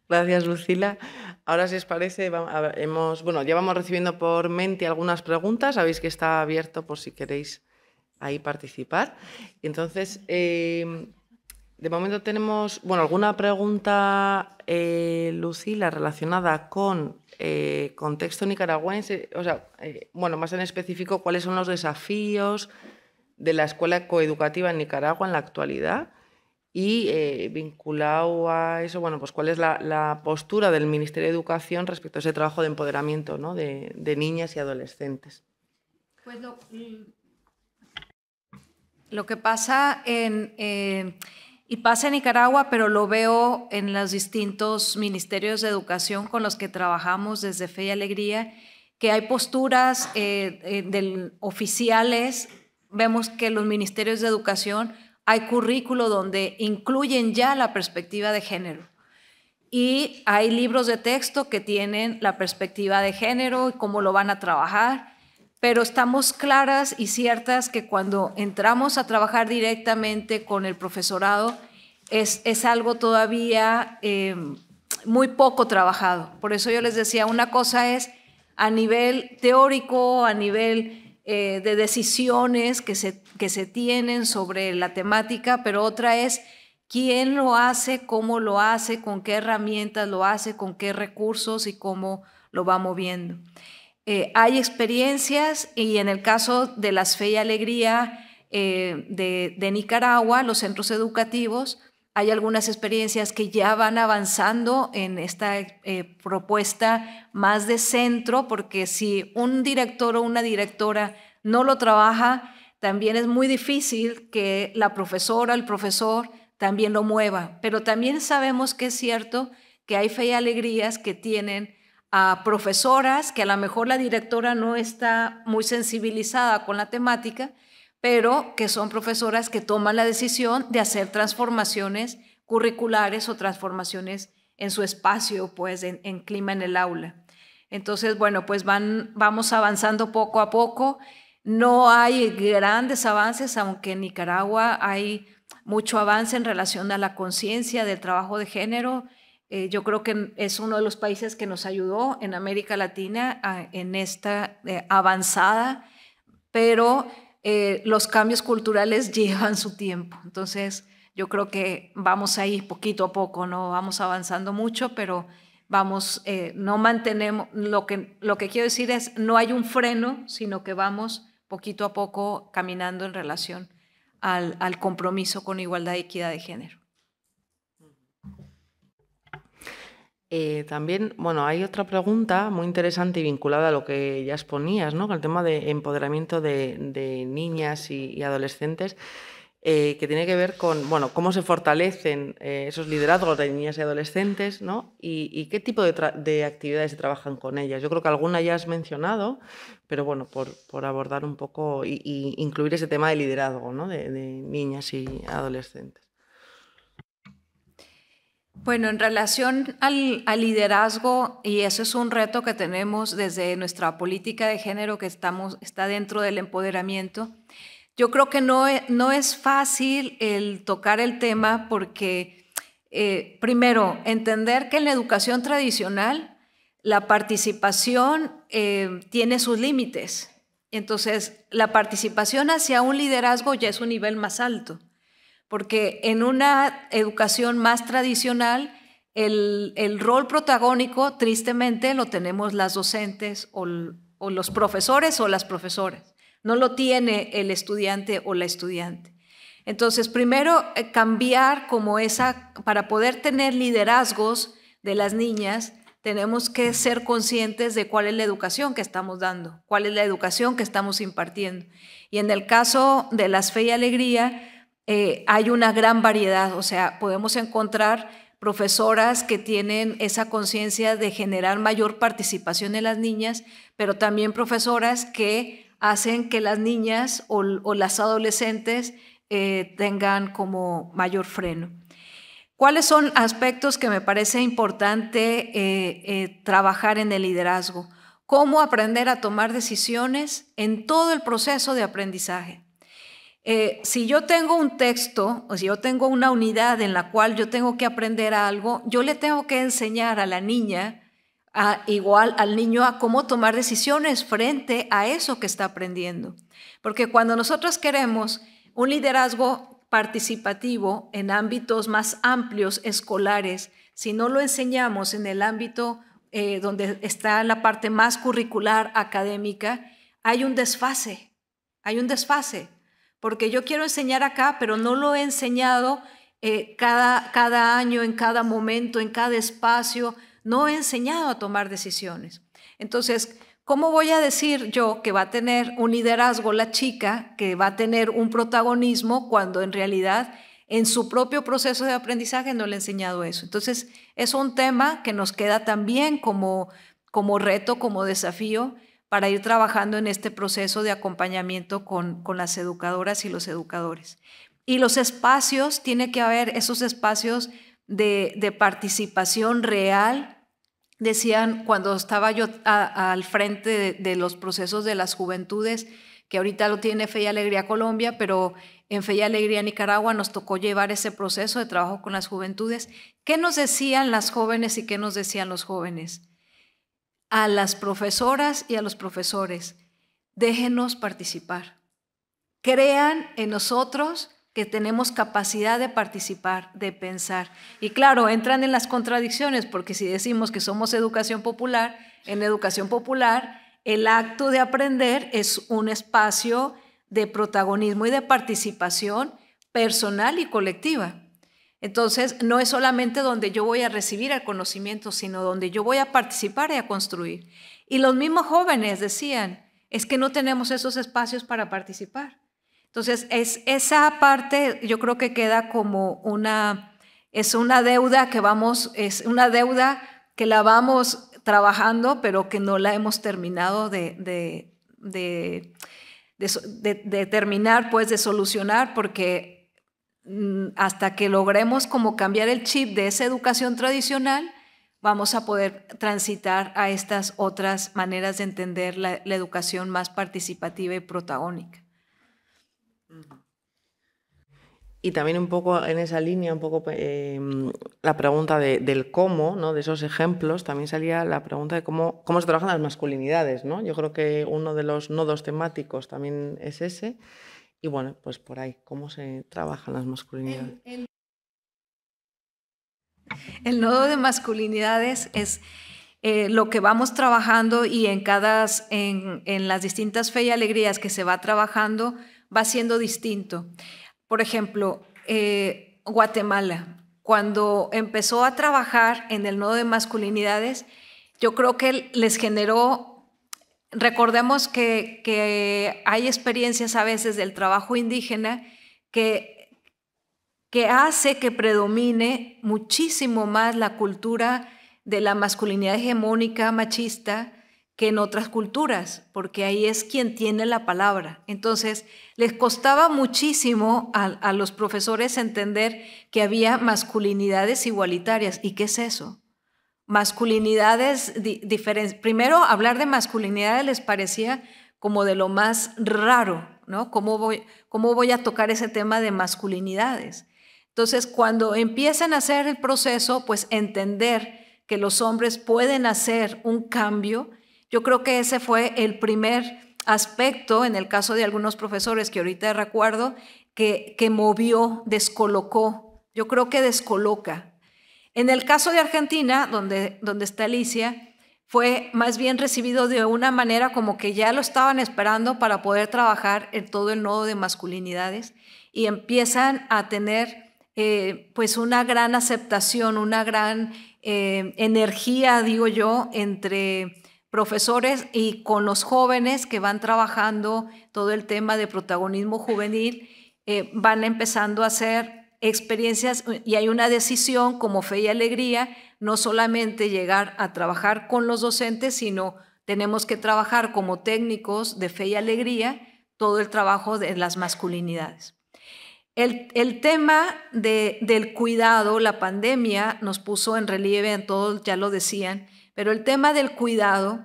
Gracias, Lucila. Ahora, si os parece, hemos, bueno, ya vamos recibiendo por mente algunas preguntas. Sabéis que está abierto por si queréis ahí participar. Entonces, em, de momento tenemos, bueno, alguna pregunta, eh, Lucila, relacionada con eh, contexto nicaragüense, o sea, eh, bueno, más en específico, cuáles son los desafíos de la escuela coeducativa en Nicaragua en la actualidad y eh, vinculado a eso, bueno, pues cuál es la, postura del Ministerio de Educación respecto a ese trabajo de empoderamiento ¿no? de, niñas y adolescentes. Pues lo, que pasa en... Eh, y pasa en Nicaragua, pero lo veo en los distintos ministerios de educación con los que trabajamos desde Fe y Alegría, que hay posturas eh, oficiales, vemos que los ministerios de educación hay currículo donde incluyen ya la perspectiva de género. Y hay libros de texto que tienen la perspectiva de género y cómo lo van a trabajar, pero estamos claras y ciertas que cuando entramos a trabajar directamente con el profesorado es, algo todavía em, muy poco trabajado. Por eso yo les decía, una cosa es a nivel teórico, a nivel eh, de decisiones que se, tienen sobre la temática, pero otra es quién lo hace, cómo lo hace, con qué herramientas lo hace, con qué recursos y cómo lo va moviendo. Eh, hay experiencias y en el caso de las Fe y Alegría eh, de Nicaragua, los centros educativos, hay algunas experiencias que ya van avanzando en esta eh, propuesta más de centro, porque si un director o una directora no lo trabaja, también es muy difícil que la profesora, el profesor también lo mueva. Pero también sabemos que es cierto que hay fe y alegrías que tienen a profesoras, que a lo mejor la directora no está muy sensibilizada con la temática, pero que son profesoras que toman la decisión de hacer transformaciones curriculares o transformaciones en su espacio, pues en, clima en el aula. Entonces, bueno, pues van, vamos avanzando poco a poco. No hay grandes avances, aunque en Nicaragua hay mucho avance en relación a la conciencia del trabajo de género. Eh, yo creo que es uno de los países que nos ayudó en América Latina ah, en esta eh, avanzada, pero eh, los cambios culturales llevan su tiempo. Entonces, yo creo que vamos ahí poquito a poco, no vamos avanzando mucho, pero vamos, eh, no mantenemos, lo que, lo que quiero decir es, no hay un freno, sino que vamos poquito a poco caminando en relación al, al compromiso con igualdad y equidad de género. Eh, también, bueno, hay otra pregunta muy interesante y vinculada a lo que ya exponías, ¿no? Con el tema de empoderamiento de, niñas y, adolescentes, eh, que tiene que ver con, bueno, cómo se fortalecen eh, esos liderazgos de niñas y adolescentes, ¿no? Y, qué tipo de, actividades se trabajan con ellas. Yo creo que alguna ya has mencionado, pero bueno, por, abordar un poco e incluir ese tema de liderazgo, ¿no? de niñas y adolescentes. Bueno, en relación al, liderazgo, y eso es un reto que tenemos desde nuestra política de género que estamos, está dentro del empoderamiento, yo creo que no, e, no es fácil el tocar el tema porque, eh, primero, entender que en la educación tradicional la participación eh, tiene sus límites. Entonces, la participación hacia un liderazgo ya es un nivel más alto porque en una educación más tradicional, el, rol protagónico, tristemente, lo tenemos las docentes o, o los profesores o las profesoras. No lo tiene el estudiante o la estudiante. Entonces, primero, eh, cambiar como esa, para poder tener liderazgos de las niñas, tenemos que ser conscientes de cuál es la educación que estamos dando, cuál es la educación que estamos impartiendo. Y en el caso de las fe y alegría, eh, hay una gran variedad, o sea, podemos encontrar profesoras que tienen esa conciencia de generar mayor participación en las niñas, pero también profesoras que hacen que las niñas o, las adolescentes eh, tengan como mayor freno. ¿Cuáles son aspectos que me parece importante eh, trabajar en el liderazgo? ¿Cómo aprender a tomar decisiones en todo el proceso de aprendizaje? Eh, si yo tengo un texto o si yo tengo una unidad en la cual yo tengo que aprender algo, yo le tengo que enseñar a la niña, a, igual al niño, a cómo tomar decisiones frente a eso que está aprendiendo. Porque cuando nosotros queremos un liderazgo participativo en ámbitos más amplios, escolares, si no lo enseñamos en el ámbito eh, donde está la parte más curricular académica, hay un desfase, hay un desfase porque yo quiero enseñar acá, pero no lo he enseñado eh, cada, año, en cada momento, en cada espacio, no he enseñado a tomar decisiones. Entonces, ¿cómo voy a decir yo que va a tener un liderazgo la chica, que va a tener un protagonismo cuando en realidad en su propio proceso de aprendizaje no le he enseñado eso? Entonces, es un tema que nos queda también como, como reto, como desafío para ir trabajando en este proceso de acompañamiento con, las educadoras y los educadores. Y los espacios, tiene que haber esos espacios de, participación real. Decían cuando estaba yo al frente de, de, los procesos de las juventudes, que ahorita lo tiene Fe y Alegría Colombia, pero en Fe y Alegría Nicaragua nos tocó llevar ese proceso de trabajo con las juventudes. ¿Qué nos decían las jóvenes y qué nos decían los jóvenes? a las profesoras y a los profesores, déjenos participar. Crean en nosotros que tenemos capacidad de participar, de pensar. Y claro, entran en las contradicciones, porque si decimos que somos educación popular, en educación popular el acto de aprender es un espacio de protagonismo y de participación personal y colectiva. Entonces, no es solamente donde yo voy a recibir el conocimiento, sino donde yo voy a participar y a construir. Y los mismos jóvenes decían, es que no tenemos esos espacios para participar. Entonces, es esa parte yo creo que queda como una, es una deuda que vamos, es una deuda que la vamos trabajando, pero que no la hemos terminado de, de, de, terminar, pues de solucionar, porque Mm, hasta que logremos como cambiar el chip de esa educación tradicional, vamos a poder transitar a estas otras maneras de entender la, educación más participativa y protagónica. Y también un poco en esa línea, un poco eh, la pregunta del cómo, ¿no? de esos ejemplos, también salía la pregunta de cómo, cómo se trabajan las masculinidades. ¿no? Yo creo que uno de los nodos temáticos también es ese. Y bueno, pues por ahí, cómo se trabajan las masculinidades. El, nodo de masculinidades es eh, lo que vamos trabajando y en, cada, en, las distintas fe y alegrías que se va trabajando va siendo distinto. Por ejemplo, eh, Guatemala, cuando empezó a trabajar en el nodo de masculinidades, yo creo que les generó recordemos que, hay experiencias a veces del trabajo indígena que, hace que predomine muchísimo más la cultura de la masculinidad hegemónica machista que en otras culturas, porque ahí es quien tiene la palabra. Entonces, les costaba muchísimo a los profesores entender que había masculinidades igualitarias. ¿Y qué es eso? masculinidades diferentes. Primero, hablar de masculinidades les parecía como de lo más raro, ¿no? ¿Cómo voy, cómo voy a tocar ese tema de masculinidades? Entonces, cuando empiezan a hacer el proceso, pues entender que los hombres pueden hacer un cambio, yo creo que ese fue el primer aspecto, en el caso de algunos profesores que ahorita recuerdo, que movió, descolocó. Yo creo que descoloca, en el caso de Argentina, donde, donde está Alicia, fue más bien recibido de una manera como que ya lo estaban esperando para poder trabajar en todo el nodo de masculinidades y empiezan a tener eh, pues una gran aceptación, una gran eh, energía, digo yo, entre profesores y con los jóvenes que van trabajando todo el tema de protagonismo juvenil, eh, van empezando a ser experiencias y hay una decisión como fe y alegría, no solamente llegar a trabajar con los docentes, sino tenemos que trabajar como técnicos de fe y alegría todo el trabajo de las masculinidades. El, tema de, del cuidado, la pandemia nos puso en relieve, en todos ya lo decían, pero el tema del cuidado,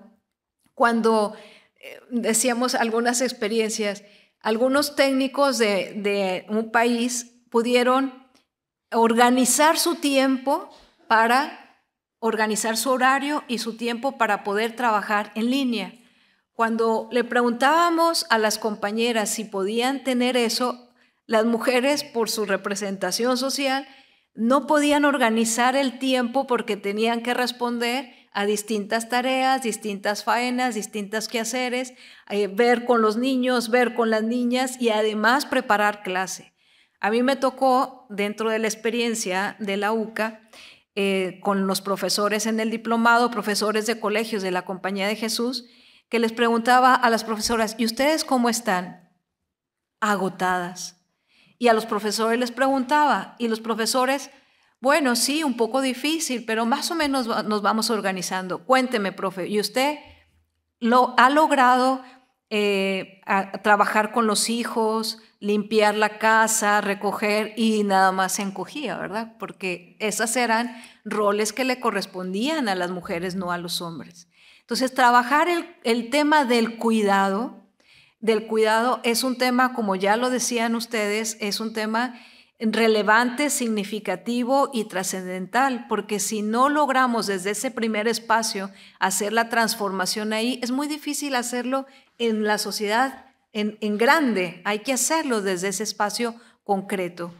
cuando eh, decíamos algunas experiencias, algunos técnicos de, de un país pudieron organizar su tiempo para organizar su horario y su tiempo para poder trabajar en línea. Cuando le preguntábamos a las compañeras si podían tener eso, las mujeres, por su representación social, no podían organizar el tiempo porque tenían que responder a distintas tareas, distintas faenas, distintas quehaceres, eh, ver con los niños, ver con las niñas y además preparar clase. A mí me tocó, dentro de la experiencia de la UCA, eh, con los profesores en el diplomado, profesores de colegios de la Compañía de Jesús, que les preguntaba a las profesoras, ¿y ustedes cómo están? Agotadas. Y a los profesores les preguntaba, y los profesores, bueno, sí, un poco difícil, pero más o menos nos vamos organizando. Cuénteme, profe, ¿y usted lo ha logrado eh, trabajar con los hijos? limpiar la casa, recoger y nada más se encogía, ¿verdad? Porque esas eran roles que le correspondían a las mujeres, no a los hombres. Entonces, trabajar el, el tema del cuidado, del cuidado es un tema, como ya lo decían ustedes, es un tema relevante, significativo y trascendental, porque si no logramos desde ese primer espacio hacer la transformación ahí, es muy difícil hacerlo en la sociedad en, grande, hay que hacerlo desde ese espacio concreto.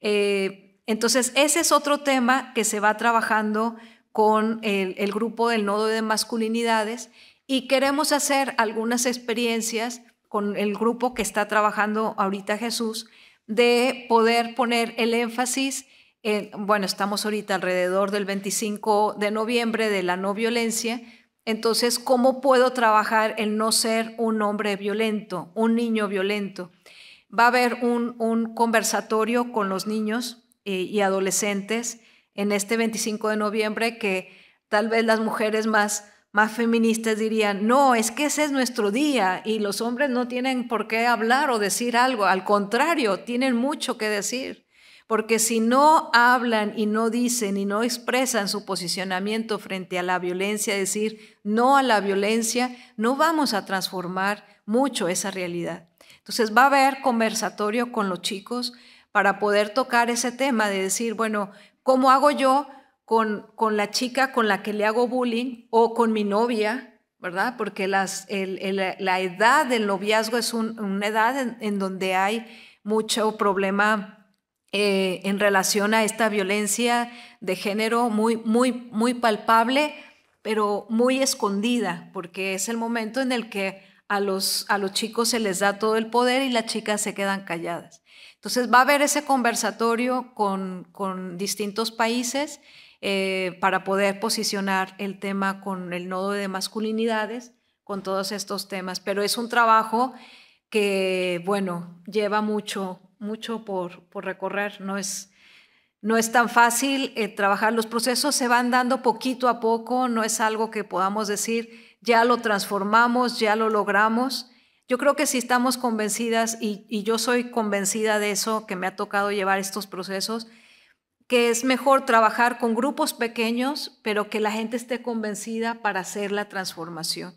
Eh, entonces, ese es otro tema que se va trabajando con el, grupo del nodo de masculinidades y queremos hacer algunas experiencias con el grupo que está trabajando ahorita Jesús de poder poner el énfasis en, bueno, estamos ahorita alrededor del 25 de noviembre de la no violencia, entonces, ¿cómo puedo trabajar en no ser un hombre violento, un niño violento? Va a haber un, conversatorio con los niños eh, y adolescentes en este 25 de noviembre que tal vez las mujeres más feministas dirían, no, es que ese es nuestro día y los hombres no tienen por qué hablar o decir algo, al contrario, tienen mucho que decir porque si no hablan y no dicen y no expresan su posicionamiento frente a la violencia, decir no a la violencia, no vamos a transformar mucho esa realidad. Entonces va a haber conversatorio con los chicos para poder tocar ese tema de decir, bueno, ¿cómo hago yo con, con la chica con la que le hago bullying o con mi novia? ¿verdad? Porque las, la edad del noviazgo es una edad en donde hay mucho problema eh, en relación a esta violencia de género muy, muy, muy palpable, pero muy escondida, porque es el momento en el que a los, a los chicos se les da todo el poder y las chicas se quedan calladas. Entonces va a haber ese conversatorio con, distintos países eh, para poder posicionar el tema con el nodo de masculinidades, con todos estos temas. Pero es un trabajo que, bueno, lleva mucho, mucho por, recorrer. No es, tan fácil eh, trabajar. Los procesos se van dando poquito a poco, no es algo que podamos decir, ya lo transformamos, ya lo logramos. Yo creo que si estamos convencidas, y yo soy convencida de eso, que me ha tocado llevar estos procesos, que es mejor trabajar con grupos pequeños, pero que la gente esté convencida para hacer la transformación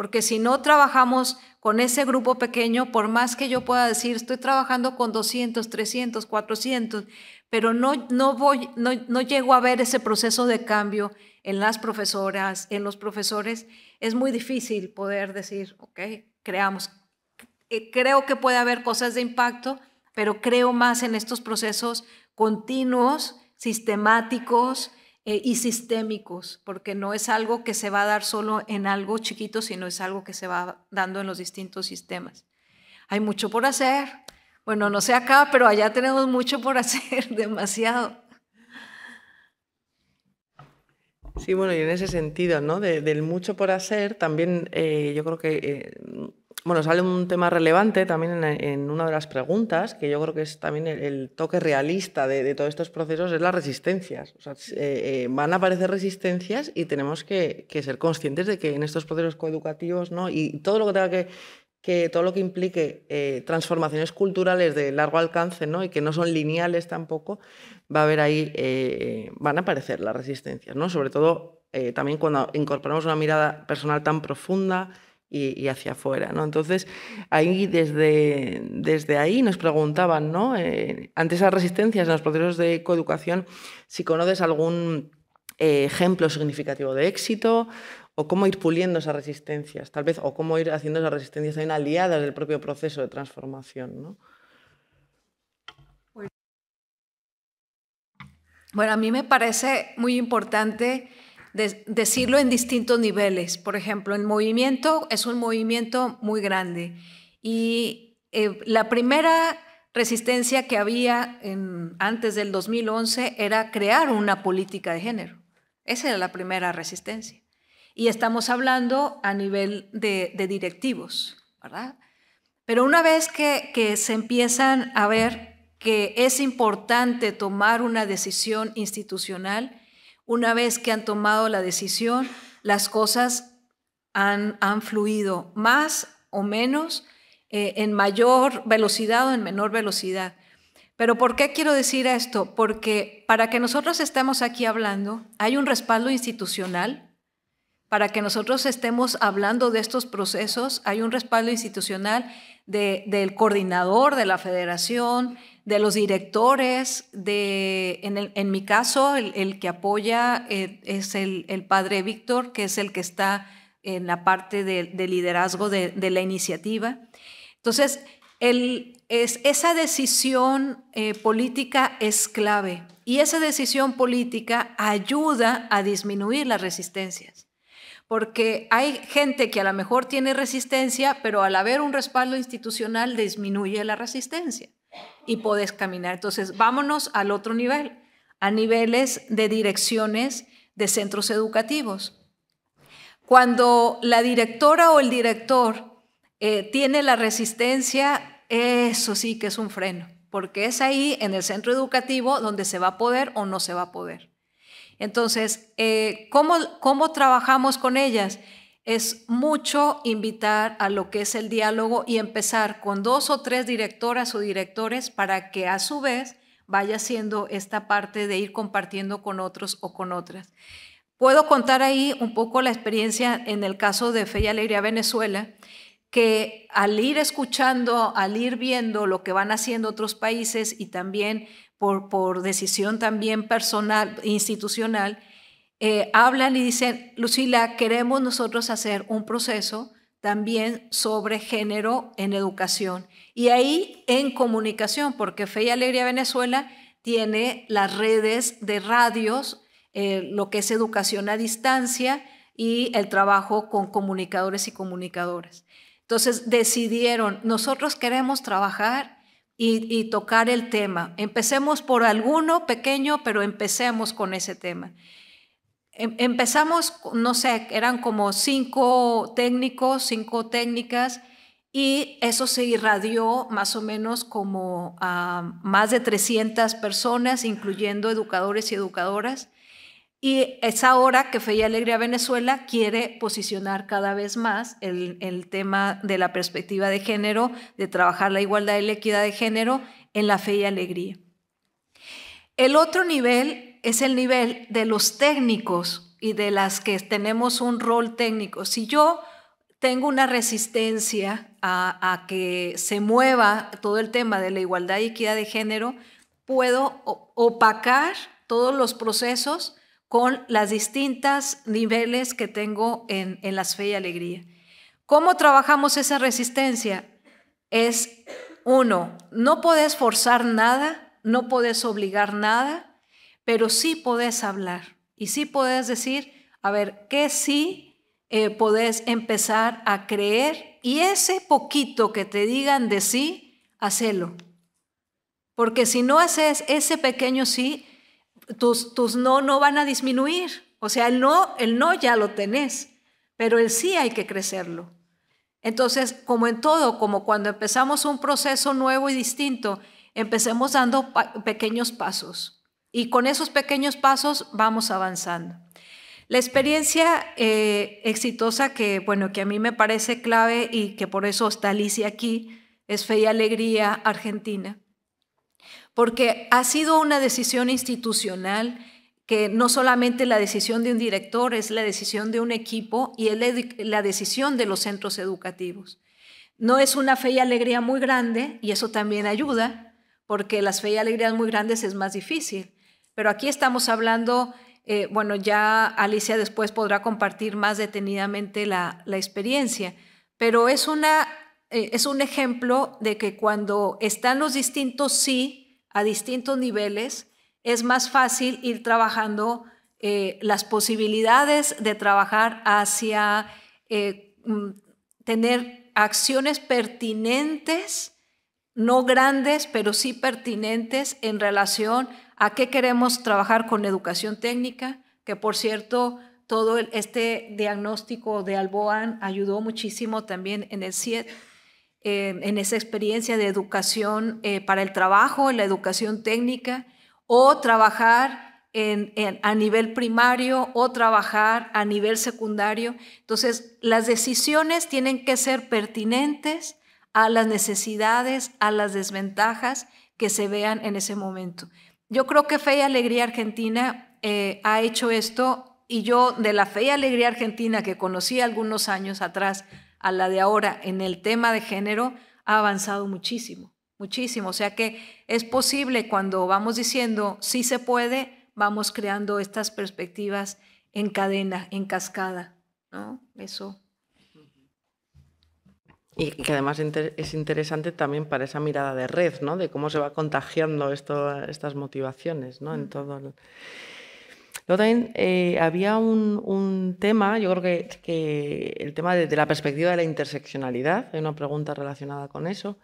porque si no trabajamos con ese grupo pequeño, por más que yo pueda decir, estoy trabajando con 200, 300, 400, pero no, voy, no llego a ver ese proceso de cambio en las profesoras, en los profesores, es muy difícil poder decir, ok, creamos. Eh, creo que puede haber cosas de impacto, pero creo más en estos procesos continuos, sistemáticos, eh, y sistémicos, porque no es algo que se va a dar solo en algo chiquito, sino es algo que se va dando en los distintos sistemas. Hay mucho por hacer. Bueno, no sé acá, pero allá tenemos mucho por hacer, demasiado. Sí, bueno, y en ese sentido, ¿no? del mucho por hacer, también eh, yo creo que eh, bueno, sale un tema relevante también en, una de las preguntas, que yo creo que es también el, toque realista de, todos estos procesos, es las resistencias. Eh, eh, van a aparecer resistencias y tenemos que, ser conscientes de que en estos procesos coeducativos ¿no? y todo lo que tenga que, todo lo que implique eh, transformaciones culturales de largo alcance ¿no? y que no son lineales tampoco, va a haber ahí, van a aparecer las resistencias, ¿no? sobre todo también cuando incorporamos una mirada personal tan profunda y, hacia afuera. Entonces, ahí desde, desde ahí nos preguntaban, ¿no? Eh, ante esas resistencias en los procesos de coeducación, si conoces algún eh, ejemplo significativo de éxito o cómo ir puliendo esas resistencias, tal vez, o cómo ir haciendo esas resistencias en aliadas del propio proceso de transformación. Bueno, a mí me parece muy importante decirlo en distintos niveles. Por ejemplo, el movimiento es un movimiento muy grande y eh, la primera resistencia que había antes del 2011 era crear una política de género. Esa era la primera resistencia. Y estamos hablando a nivel de, directivos, ¿verdad? Pero una vez que, que se empiezan a ver que es importante tomar una decisión institucional, una vez que han tomado la decisión, las cosas han, han fluido más o menos, eh, en mayor velocidad o en menor velocidad. Pero ¿por qué quiero decir esto? Porque para que nosotros estemos aquí hablando, hay un respaldo institucional. Para que nosotros estemos hablando de estos procesos, hay un respaldo institucional del coordinador de la federación, de los directores, de, en, mi caso, el, que apoya eh, es el, padre Víctor, que es el que está en la parte de, liderazgo de, la iniciativa. Entonces, el, es, esa decisión eh, política es clave y esa decisión política ayuda a disminuir las resistencias. Porque hay gente que a lo mejor tiene resistencia, pero al haber un respaldo institucional disminuye la resistencia y podés caminar. Entonces, vámonos al otro nivel, a niveles de direcciones de centros educativos. Cuando la directora o el director eh, tiene la resistencia, eso sí que es un freno, porque es ahí en el centro educativo donde se va a poder o no se va a poder. Entonces, eh, ¿cómo trabajamos con ellas? es mucho invitar a lo que es el diálogo y empezar con dos o tres directoras o directores para que a su vez vaya siendo esta parte de ir compartiendo con otros o con otras. Puedo contar ahí un poco la experiencia en el caso de Fe y Alegría Venezuela, que al ir escuchando, al ir viendo lo que van haciendo otros países y también por, por decisión también personal, institucional, eh, hablan y dicen, Lucila, queremos nosotros hacer un proceso también sobre género en educación. Y ahí en comunicación, porque Fe y Alegría Venezuela tiene las redes de radios, eh, lo que es educación a distancia y el trabajo con comunicadores y comunicadoras. Entonces decidieron, nosotros queremos trabajar y, tocar el tema. Empecemos por alguno pequeño, pero empecemos con ese tema. Em, empezamos, no sé, eran como cinco técnicos, cinco técnicas, y eso se irradió más o menos como a más de 300 personas, incluyendo educadores y educadoras. Y es ahora que Fe y Alegría Venezuela quiere posicionar cada vez más el, el tema de la perspectiva de género, de trabajar la igualdad y la equidad de género en la fe y alegría. El otro nivel es el nivel de los técnicos y de las que tenemos un rol técnico. Si yo tengo una resistencia a, que se mueva todo el tema de la igualdad y equidad de género, puedo opacar todos los procesos con las distintas niveles que tengo en, en las fe y alegría. ¿Cómo trabajamos esa resistencia? Es, uno, no podés forzar nada, no podés obligar nada, pero sí podés hablar y sí podés decir, a ver, que sí eh, podés empezar a creer y ese poquito que te digan de sí, hacelo. Porque si no haces ese pequeño sí, tus, no no van a disminuir. O sea, el no, el no ya lo tenés, pero el sí hay que crecerlo. Entonces, como en todo, como cuando empezamos un proceso nuevo y distinto, empecemos dando pequeños pasos. Y con esos pequeños pasos vamos avanzando. La experiencia eh, exitosa que, bueno, que a mí me parece clave y que por eso está Alicia aquí, es Fe y Alegría Argentina, porque ha sido una decisión institucional que no solamente la decisión de un director, es la decisión de un equipo y es la decisión de los centros educativos. No es una fe y alegría muy grande, y eso también ayuda, porque las fe y alegrías muy grandes es más difícil pero aquí estamos hablando, eh, bueno, ya Alicia después podrá compartir más detenidamente la, experiencia, pero es, una, eh, es un ejemplo de que cuando están los distintos sí a distintos niveles, es más fácil ir trabajando eh, las posibilidades de trabajar hacia mm, tener acciones pertinentes no grandes, pero sí pertinentes en relación ¿A qué queremos trabajar con educación técnica? Que por cierto, todo este diagnóstico de Alboan ayudó muchísimo también en el eh, en esa experiencia de educación eh, para el trabajo, la educación técnica, o trabajar a nivel primario o trabajar a nivel secundario. Entonces, las decisiones tienen que ser pertinentes a las necesidades, a las desventajas que se vean en ese momento. Yo creo que Fe y Alegría Argentina eh, ha hecho esto y yo de la Fe y Alegría Argentina que conocí algunos años atrás a la de ahora en el tema de género ha avanzado muchísimo, muchísimo. O sea que es posible cuando vamos diciendo sí se puede, vamos creando estas perspectivas en cadena, en cascada, ¿no? Eso y que además es interesante también para esa mirada de red, ¿no? De cómo se va contagiando esto, estas motivaciones, ¿no? En mm. todo Luego también eh, había un, tema, yo creo que, el tema de, la perspectiva de la interseccionalidad, hay una pregunta relacionada con eso,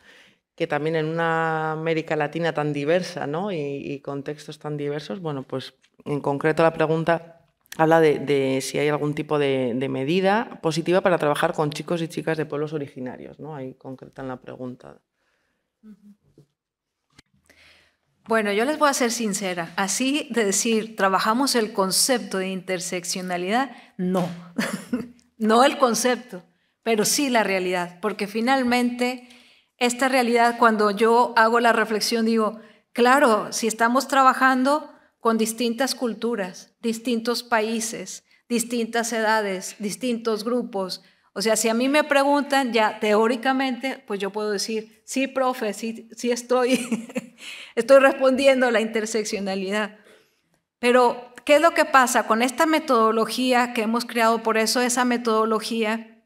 que también en una América Latina tan diversa, Y, y contextos tan diversos, bueno, pues en concreto la pregunta habla de, si hay algún tipo de, medida positiva para trabajar con chicos y chicas de pueblos originarios, ¿no? Ahí concretan la pregunta. Bueno, yo les voy a ser sincera. Así de decir, trabajamos el concepto de interseccionalidad, no. no el concepto, pero sí la realidad. Porque finalmente, esta realidad, cuando yo hago la reflexión, digo, claro, si estamos trabajando con distintas culturas, distintos países, distintas edades, distintos grupos. O sea, si a mí me preguntan ya teóricamente, pues yo puedo decir, sí, profe, sí, estoy, estoy respondiendo a la interseccionalidad. Pero, ¿qué es lo que pasa con esta metodología que hemos creado? Por eso esa metodología,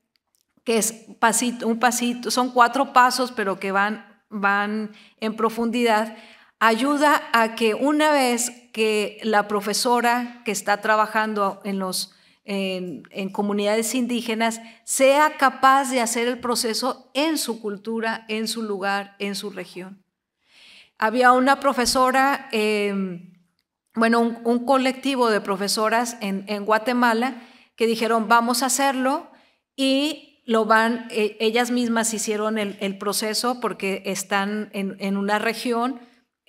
que es pasito, un pasito, son cuatro pasos, pero que van, van en profundidad, ayuda a que una vez que la profesora que está trabajando en comunidades indígenas sea capaz de hacer el proceso en su cultura, en su lugar, en su región. Había una profesora, em, bueno, un, colectivo de profesoras en, Guatemala que dijeron, vamos a hacerlo y lo van, e, ellas mismas hicieron el, proceso porque están en una región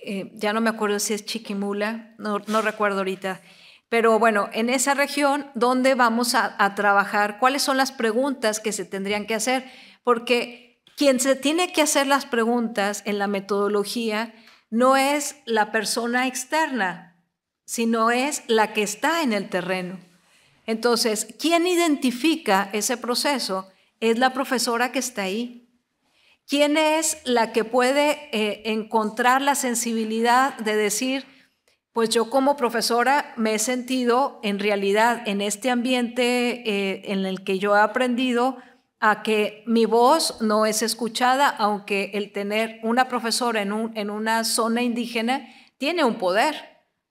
eh, ya no me acuerdo si es Chiquimula, no, recuerdo ahorita, pero bueno, en esa región, ¿dónde vamos a, trabajar? ¿Cuáles son las preguntas que se tendrían que hacer? Porque quien se tiene que hacer las preguntas en la metodología no es la persona externa, sino es la que está en el terreno. Entonces, ¿quién identifica ese proceso es la profesora que está ahí. ¿Quién es la que puede eh, encontrar la sensibilidad de decir, pues yo como profesora me he sentido en realidad en este ambiente eh, en el que yo he aprendido a que mi voz no es escuchada, aunque el tener una profesora en, en una zona indígena tiene un poder,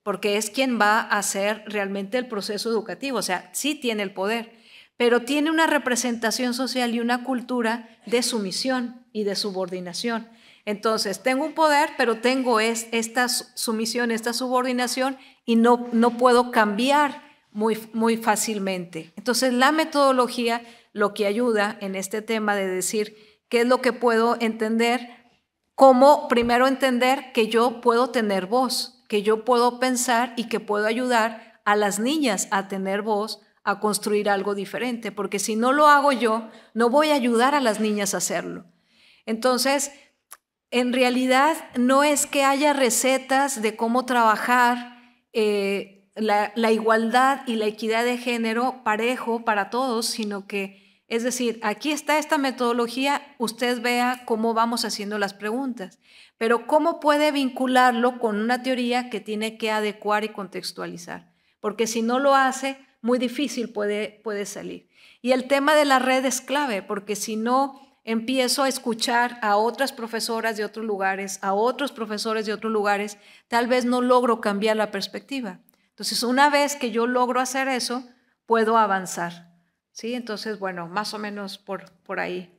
porque es quien va a hacer realmente el proceso educativo, o sea, sí tiene el poder pero tiene una representación social y una cultura de sumisión y de subordinación. Entonces, tengo un poder, pero tengo es, esta sumisión, esta subordinación y no, puedo cambiar muy, muy fácilmente. Entonces, la metodología lo que ayuda en este tema de decir qué es lo que puedo entender, cómo primero entender que yo puedo tener voz, que yo puedo pensar y que puedo ayudar a las niñas a tener voz, a construir algo diferente, porque si no lo hago yo, no voy a ayudar a las niñas a hacerlo. Entonces, en realidad no es que haya recetas de cómo trabajar eh, la igualdad y la equidad de género parejo para todos, sino que es decir, aquí está esta metodología, usted vea cómo vamos haciendo las preguntas, pero cómo puede vincularlo con una teoría que tiene que adecuar y contextualizar, porque si no lo hace, muy difícil puede, puede salir. Y el tema de la red es clave, porque si no empiezo a escuchar a otras profesoras de otros lugares, a otros profesores de otros lugares, tal vez no logro cambiar la perspectiva. Entonces, una vez que yo logro hacer eso, puedo avanzar. ¿Sí? Entonces, bueno, más o menos por, por ahí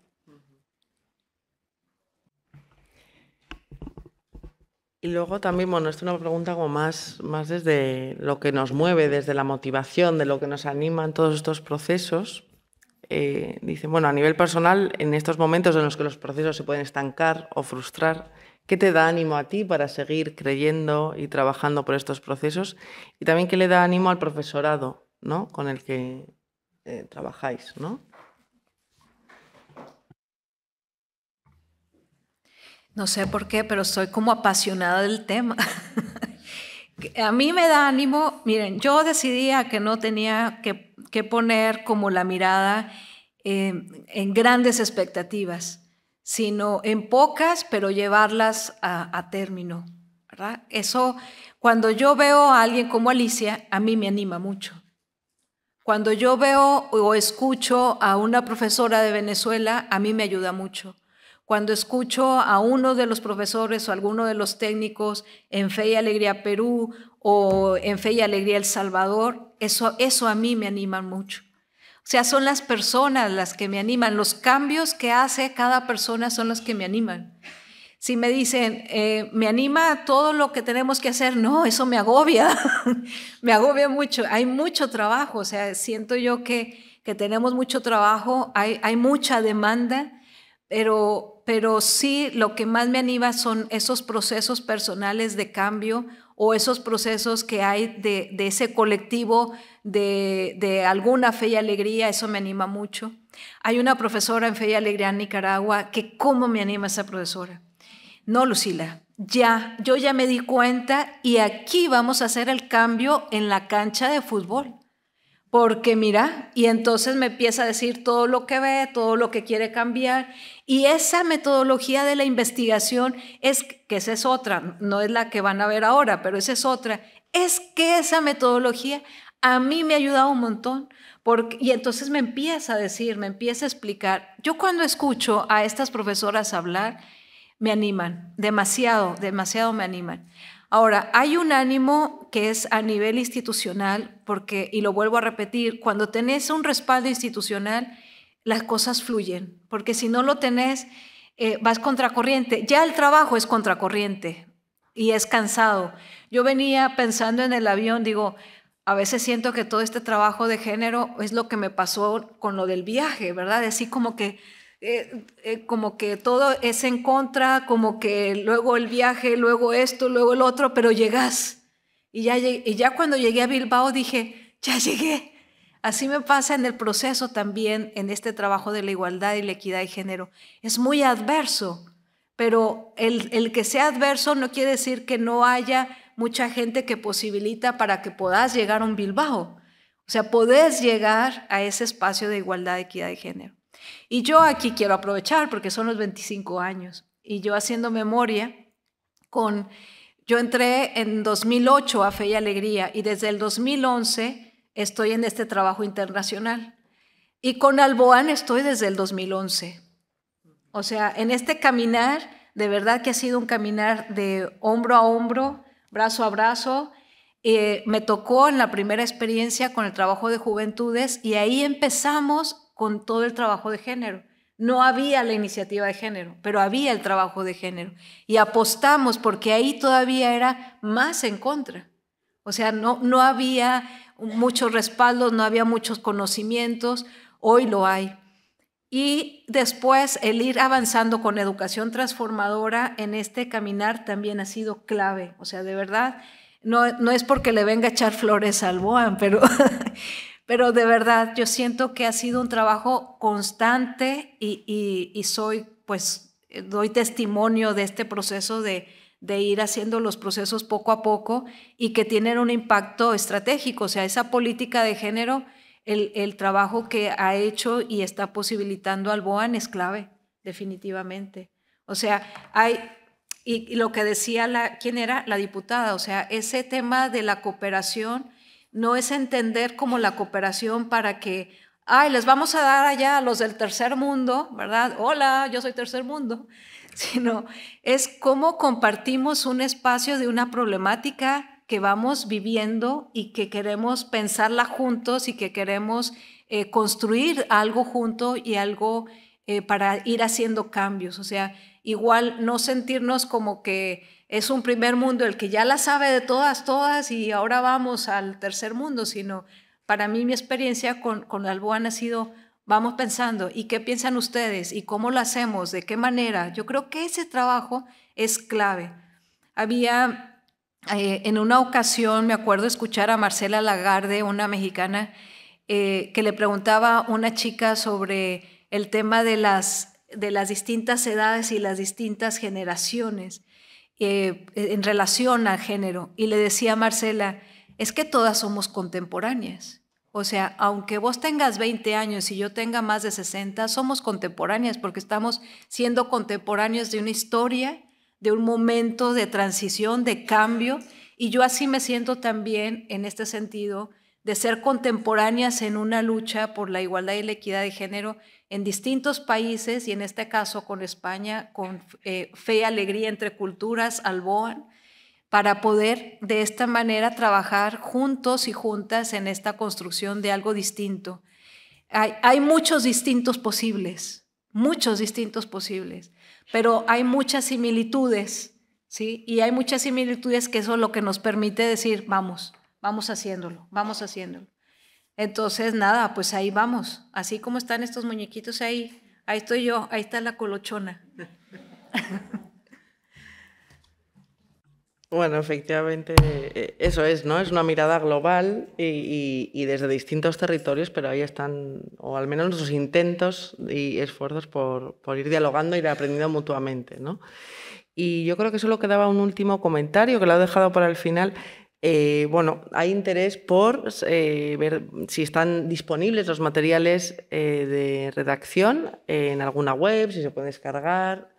Y luego también, bueno, esto es una pregunta como más, más desde lo que nos mueve, desde la motivación, de lo que nos anima en todos estos procesos. Eh, dice, bueno, a nivel personal, en estos momentos en los que los procesos se pueden estancar o frustrar, ¿qué te da ánimo a ti para seguir creyendo y trabajando por estos procesos? Y también, ¿qué le da ánimo al profesorado ¿no? con el que eh, trabajáis? ¿no? No sé por qué, pero soy como apasionada del tema. a mí me da ánimo, miren, yo decidía que no tenía que, poner como la mirada en grandes expectativas, sino en pocas, pero llevarlas a, a término. Eso, cuando yo veo a alguien como Alicia, a mí me anima mucho. Cuando yo veo o escucho a una profesora de Venezuela, a mí me ayuda mucho. Cuando escucho a uno de los profesores o alguno de los técnicos en Fe y Alegría Perú o en Fe y Alegría El Salvador, eso, eso a mí me anima mucho. O sea, son las personas las que me animan, los cambios que hace cada persona son los que me animan. Si me dicen, eh, me anima todo lo que tenemos que hacer, no, eso me agobia, me agobia mucho, hay mucho trabajo, o sea, siento yo que, tenemos mucho trabajo, hay, hay mucha demanda pero, sí lo que más me anima son esos procesos personales de cambio o esos procesos que hay de, ese colectivo de, de, alguna fe y alegría, eso me anima mucho. Hay una profesora en Fe y Alegría en Nicaragua que cómo me anima esa profesora. No, Lucila, ya, yo ya me di cuenta y aquí vamos a hacer el cambio en la cancha de fútbol porque mira, y entonces me empieza a decir todo lo que ve, todo lo que quiere cambiar, y esa metodología de la investigación es que esa es otra, no es la que van a ver ahora, pero esa es otra, es que esa metodología a mí me ha ayudado un montón, porque, y entonces me empieza a decir, me empieza a explicar. Yo cuando escucho a estas profesoras hablar, me animan, demasiado, demasiado me animan. Ahora, hay un ánimo que es a nivel institucional, porque, y lo vuelvo a repetir, cuando tenés un respaldo institucional, las cosas fluyen, porque si no lo tenés, eh, vas contracorriente. Ya el trabajo es contracorriente y es cansado. Yo venía pensando en el avión, digo, a veces siento que todo este trabajo de género es lo que me pasó con lo del viaje, ¿verdad? Así como que eh, eh, como que todo es en contra, como que luego el viaje, luego esto, luego el otro, pero llegas. Y ya, y ya cuando llegué a Bilbao dije, ya llegué. Así me pasa en el proceso también, en este trabajo de la igualdad y la equidad de género. Es muy adverso, pero el, que sea adverso no quiere decir que no haya mucha gente que posibilita para que puedas llegar a un Bilbao. O sea, podés llegar a ese espacio de igualdad, equidad y género. Y yo aquí quiero aprovechar porque son los 25 años y yo haciendo memoria con, yo entré en 2008 a Fe y Alegría y desde el 2011 estoy en este trabajo internacional. Y con Alboán estoy desde el 2011. O sea, en este caminar, de verdad que ha sido un caminar de hombro a hombro, brazo a brazo. Eh, me tocó en la primera experiencia con el trabajo de juventudes y ahí empezamos con todo el trabajo de género. No había la iniciativa de género, pero había el trabajo de género. Y apostamos porque ahí todavía era más en contra. O sea, no, no había muchos respaldos, no había muchos conocimientos, hoy lo hay. Y después el ir avanzando con educación transformadora en este caminar también ha sido clave. O sea, de verdad, no, no es porque le venga a echar flores al Boan, pero pero de verdad yo siento que ha sido un trabajo constante y, y, soy, pues, eh, doy testimonio de este proceso de, de ir haciendo los procesos poco a poco y que tienen un impacto estratégico. O sea, esa política de género, el, el trabajo que ha hecho y está posibilitando al BOAN es clave, definitivamente. O sea, hay, y, y, lo que decía la, ¿quién era? La diputada, o sea, ese tema de la cooperación no es entender como la cooperación para que, ay, les vamos a dar allá a los del tercer mundo, ¿verdad? Hola, yo soy tercer mundo, sino es cómo compartimos un espacio de una problemática que vamos viviendo y que queremos pensarla juntos y que queremos eh, construir algo junto y algo eh, para ir haciendo cambios. O sea, igual no sentirnos como que es un primer mundo el que ya la sabe de todas, todas y ahora vamos al tercer mundo, sino para mí mi experiencia con, con ha sido, vamos pensando, ¿y qué piensan ustedes? ¿Y cómo lo hacemos? ¿De qué manera? Yo creo que ese trabajo es clave. Había eh, en una ocasión, me acuerdo escuchar a Marcela Lagarde, una mexicana, eh, que le preguntaba a una chica sobre el tema de las, de las distintas edades y las distintas generaciones. Eh, en relación al género. Y le decía a Marcela, es que todas somos contemporáneas. O sea, aunque vos tengas 20 años y yo tenga más de 60, somos contemporáneas porque estamos siendo contemporáneas de una historia, de un momento de transición, de cambio. Y yo así me siento también en este sentido de ser contemporáneas en una lucha por la igualdad y la equidad de género en distintos países y en este caso con España, con eh, Fe y Alegría entre Culturas, Alboan, para poder de esta manera trabajar juntos y juntas en esta construcción de algo distinto. Hay, muchos distintos posibles, muchos distintos posibles, pero hay muchas similitudes, ¿sí? Y hay muchas similitudes que eso es lo que nos permite decir, vamos, vamos haciéndolo, vamos haciéndolo. Entonces, nada, pues ahí vamos. Así como están estos muñequitos ahí, ahí estoy yo, ahí está la colochona. Bueno, efectivamente, eh, eso es, ¿no? Es una mirada global y, desde distintos territorios, pero ahí están, o al menos nuestros intentos y esfuerzos por, ir dialogando y ir aprendiendo mutuamente, ¿no? Y yo creo que solo quedaba un último comentario que lo he dejado para el final. Eh, bueno, hay interés por eh, ver si están disponibles los materiales eh, de redacción en alguna web, si se puede descargar.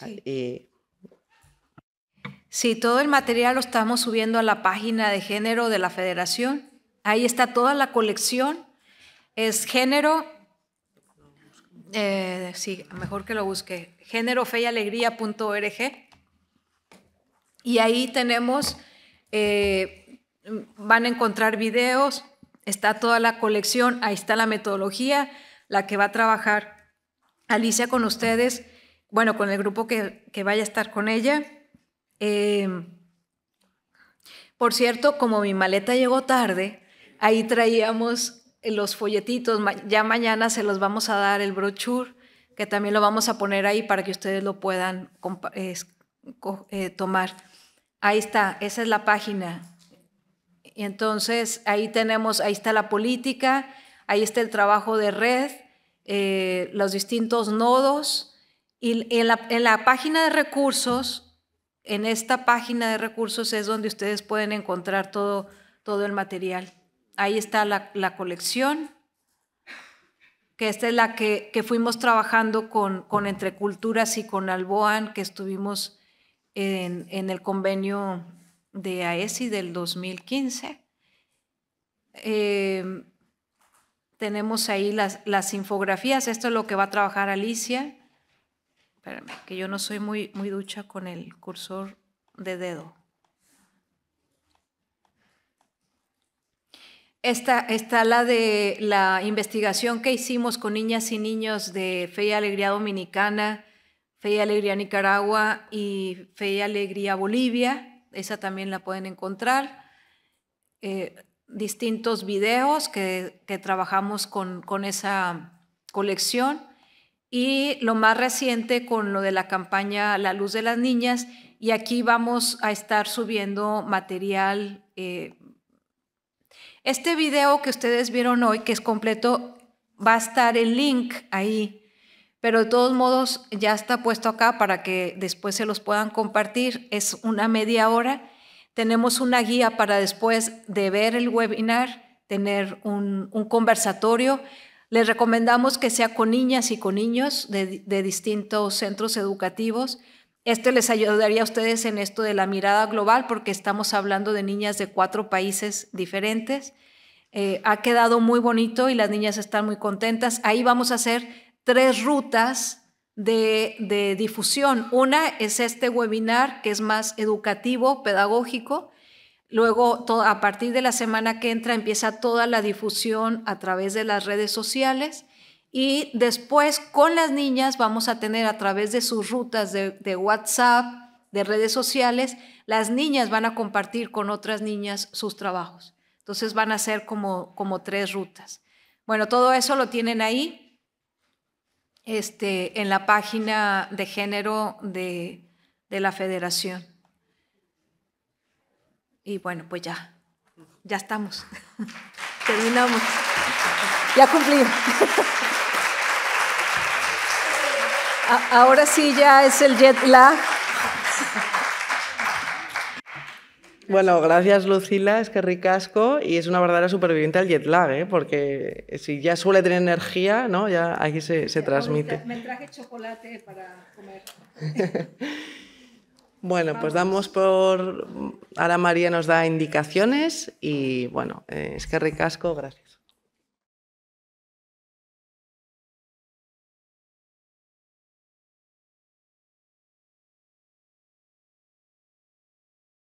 Ah, sí. todo el material lo estamos subiendo a la página de género de la federación. Ahí está toda la colección. Es género sí, mejor que lo busque, génerofeyalegría.org. Y ahí tenemos eh, van a encontrar videos, está toda la colección, ahí está la metodología, la que va a trabajar Alicia con ustedes, bueno, con el grupo que, vaya a estar con ella. Eh, por cierto, como mi maleta llegó tarde, ahí traíamos los folletitos, ya mañana se los vamos a dar el brochure, que también lo vamos a poner ahí para que ustedes lo puedan eh, tomar. Ahí está, esa es la página. Entonces, ahí tenemos, ahí está la política, ahí está el trabajo de red, eh, los distintos nodos. Y en la, página de recursos, en esta página de recursos es donde ustedes pueden encontrar todo, todo el material. Ahí está la, colección, que esta es la que, fuimos trabajando con, con Entre Culturas y con Alboan, que estuvimos en, el convenio de AESI del 2015. Em, tenemos ahí las, infografías. Esto es lo que va a trabajar Alicia. Espérame, que yo no soy muy, muy ducha con el cursor de dedo. Esta está la de la investigación que hicimos con niñas y niños de Fe y Alegría Dominicana Fe y Alegría Nicaragua y Fe y Alegría Bolivia, esa también la pueden encontrar. Eh, distintos videos que, trabajamos con, esa colección y lo más reciente con lo de la campaña La Luz de las Niñas y aquí vamos a estar subiendo material. Eh, este video que ustedes vieron hoy, que es completo, va a estar el link ahí pero de todos modos ya está puesto acá para que después se los puedan compartir. Es una media hora. Tenemos una guía para después de ver el webinar, tener un, conversatorio. Les recomendamos que sea con niñas y con niños de, distintos centros educativos. Este les ayudaría a ustedes en esto de la mirada global porque estamos hablando de niñas de cuatro países diferentes. Eh, ha quedado muy bonito y las niñas están muy contentas. Ahí vamos a hacer tres rutas de, difusión. Una es este webinar que es más educativo, pedagógico. Luego, a partir de la semana que entra, empieza toda la difusión a través de las redes sociales. Y después, con las niñas, vamos a tener a través de sus rutas de, de WhatsApp, de redes sociales, las niñas van a compartir con otras niñas sus trabajos. Entonces van a ser como, como tres rutas. Bueno, todo eso lo tienen ahí este, en la página de género de, de la federación. Y bueno, pues ya, ya estamos. Terminamos. Ya cumplimos. Ahora sí ya es el jet lag. Bueno, gracias Lucila, es que ricasco y es una verdadera superviviente al jet lag, ¿eh? porque si ya suele tener energía, ¿no? ya aquí se, transmite. Me traje chocolate para comer. bueno, pues damos por... Ahora María nos da indicaciones y bueno, eh, es que ricasco, gracias.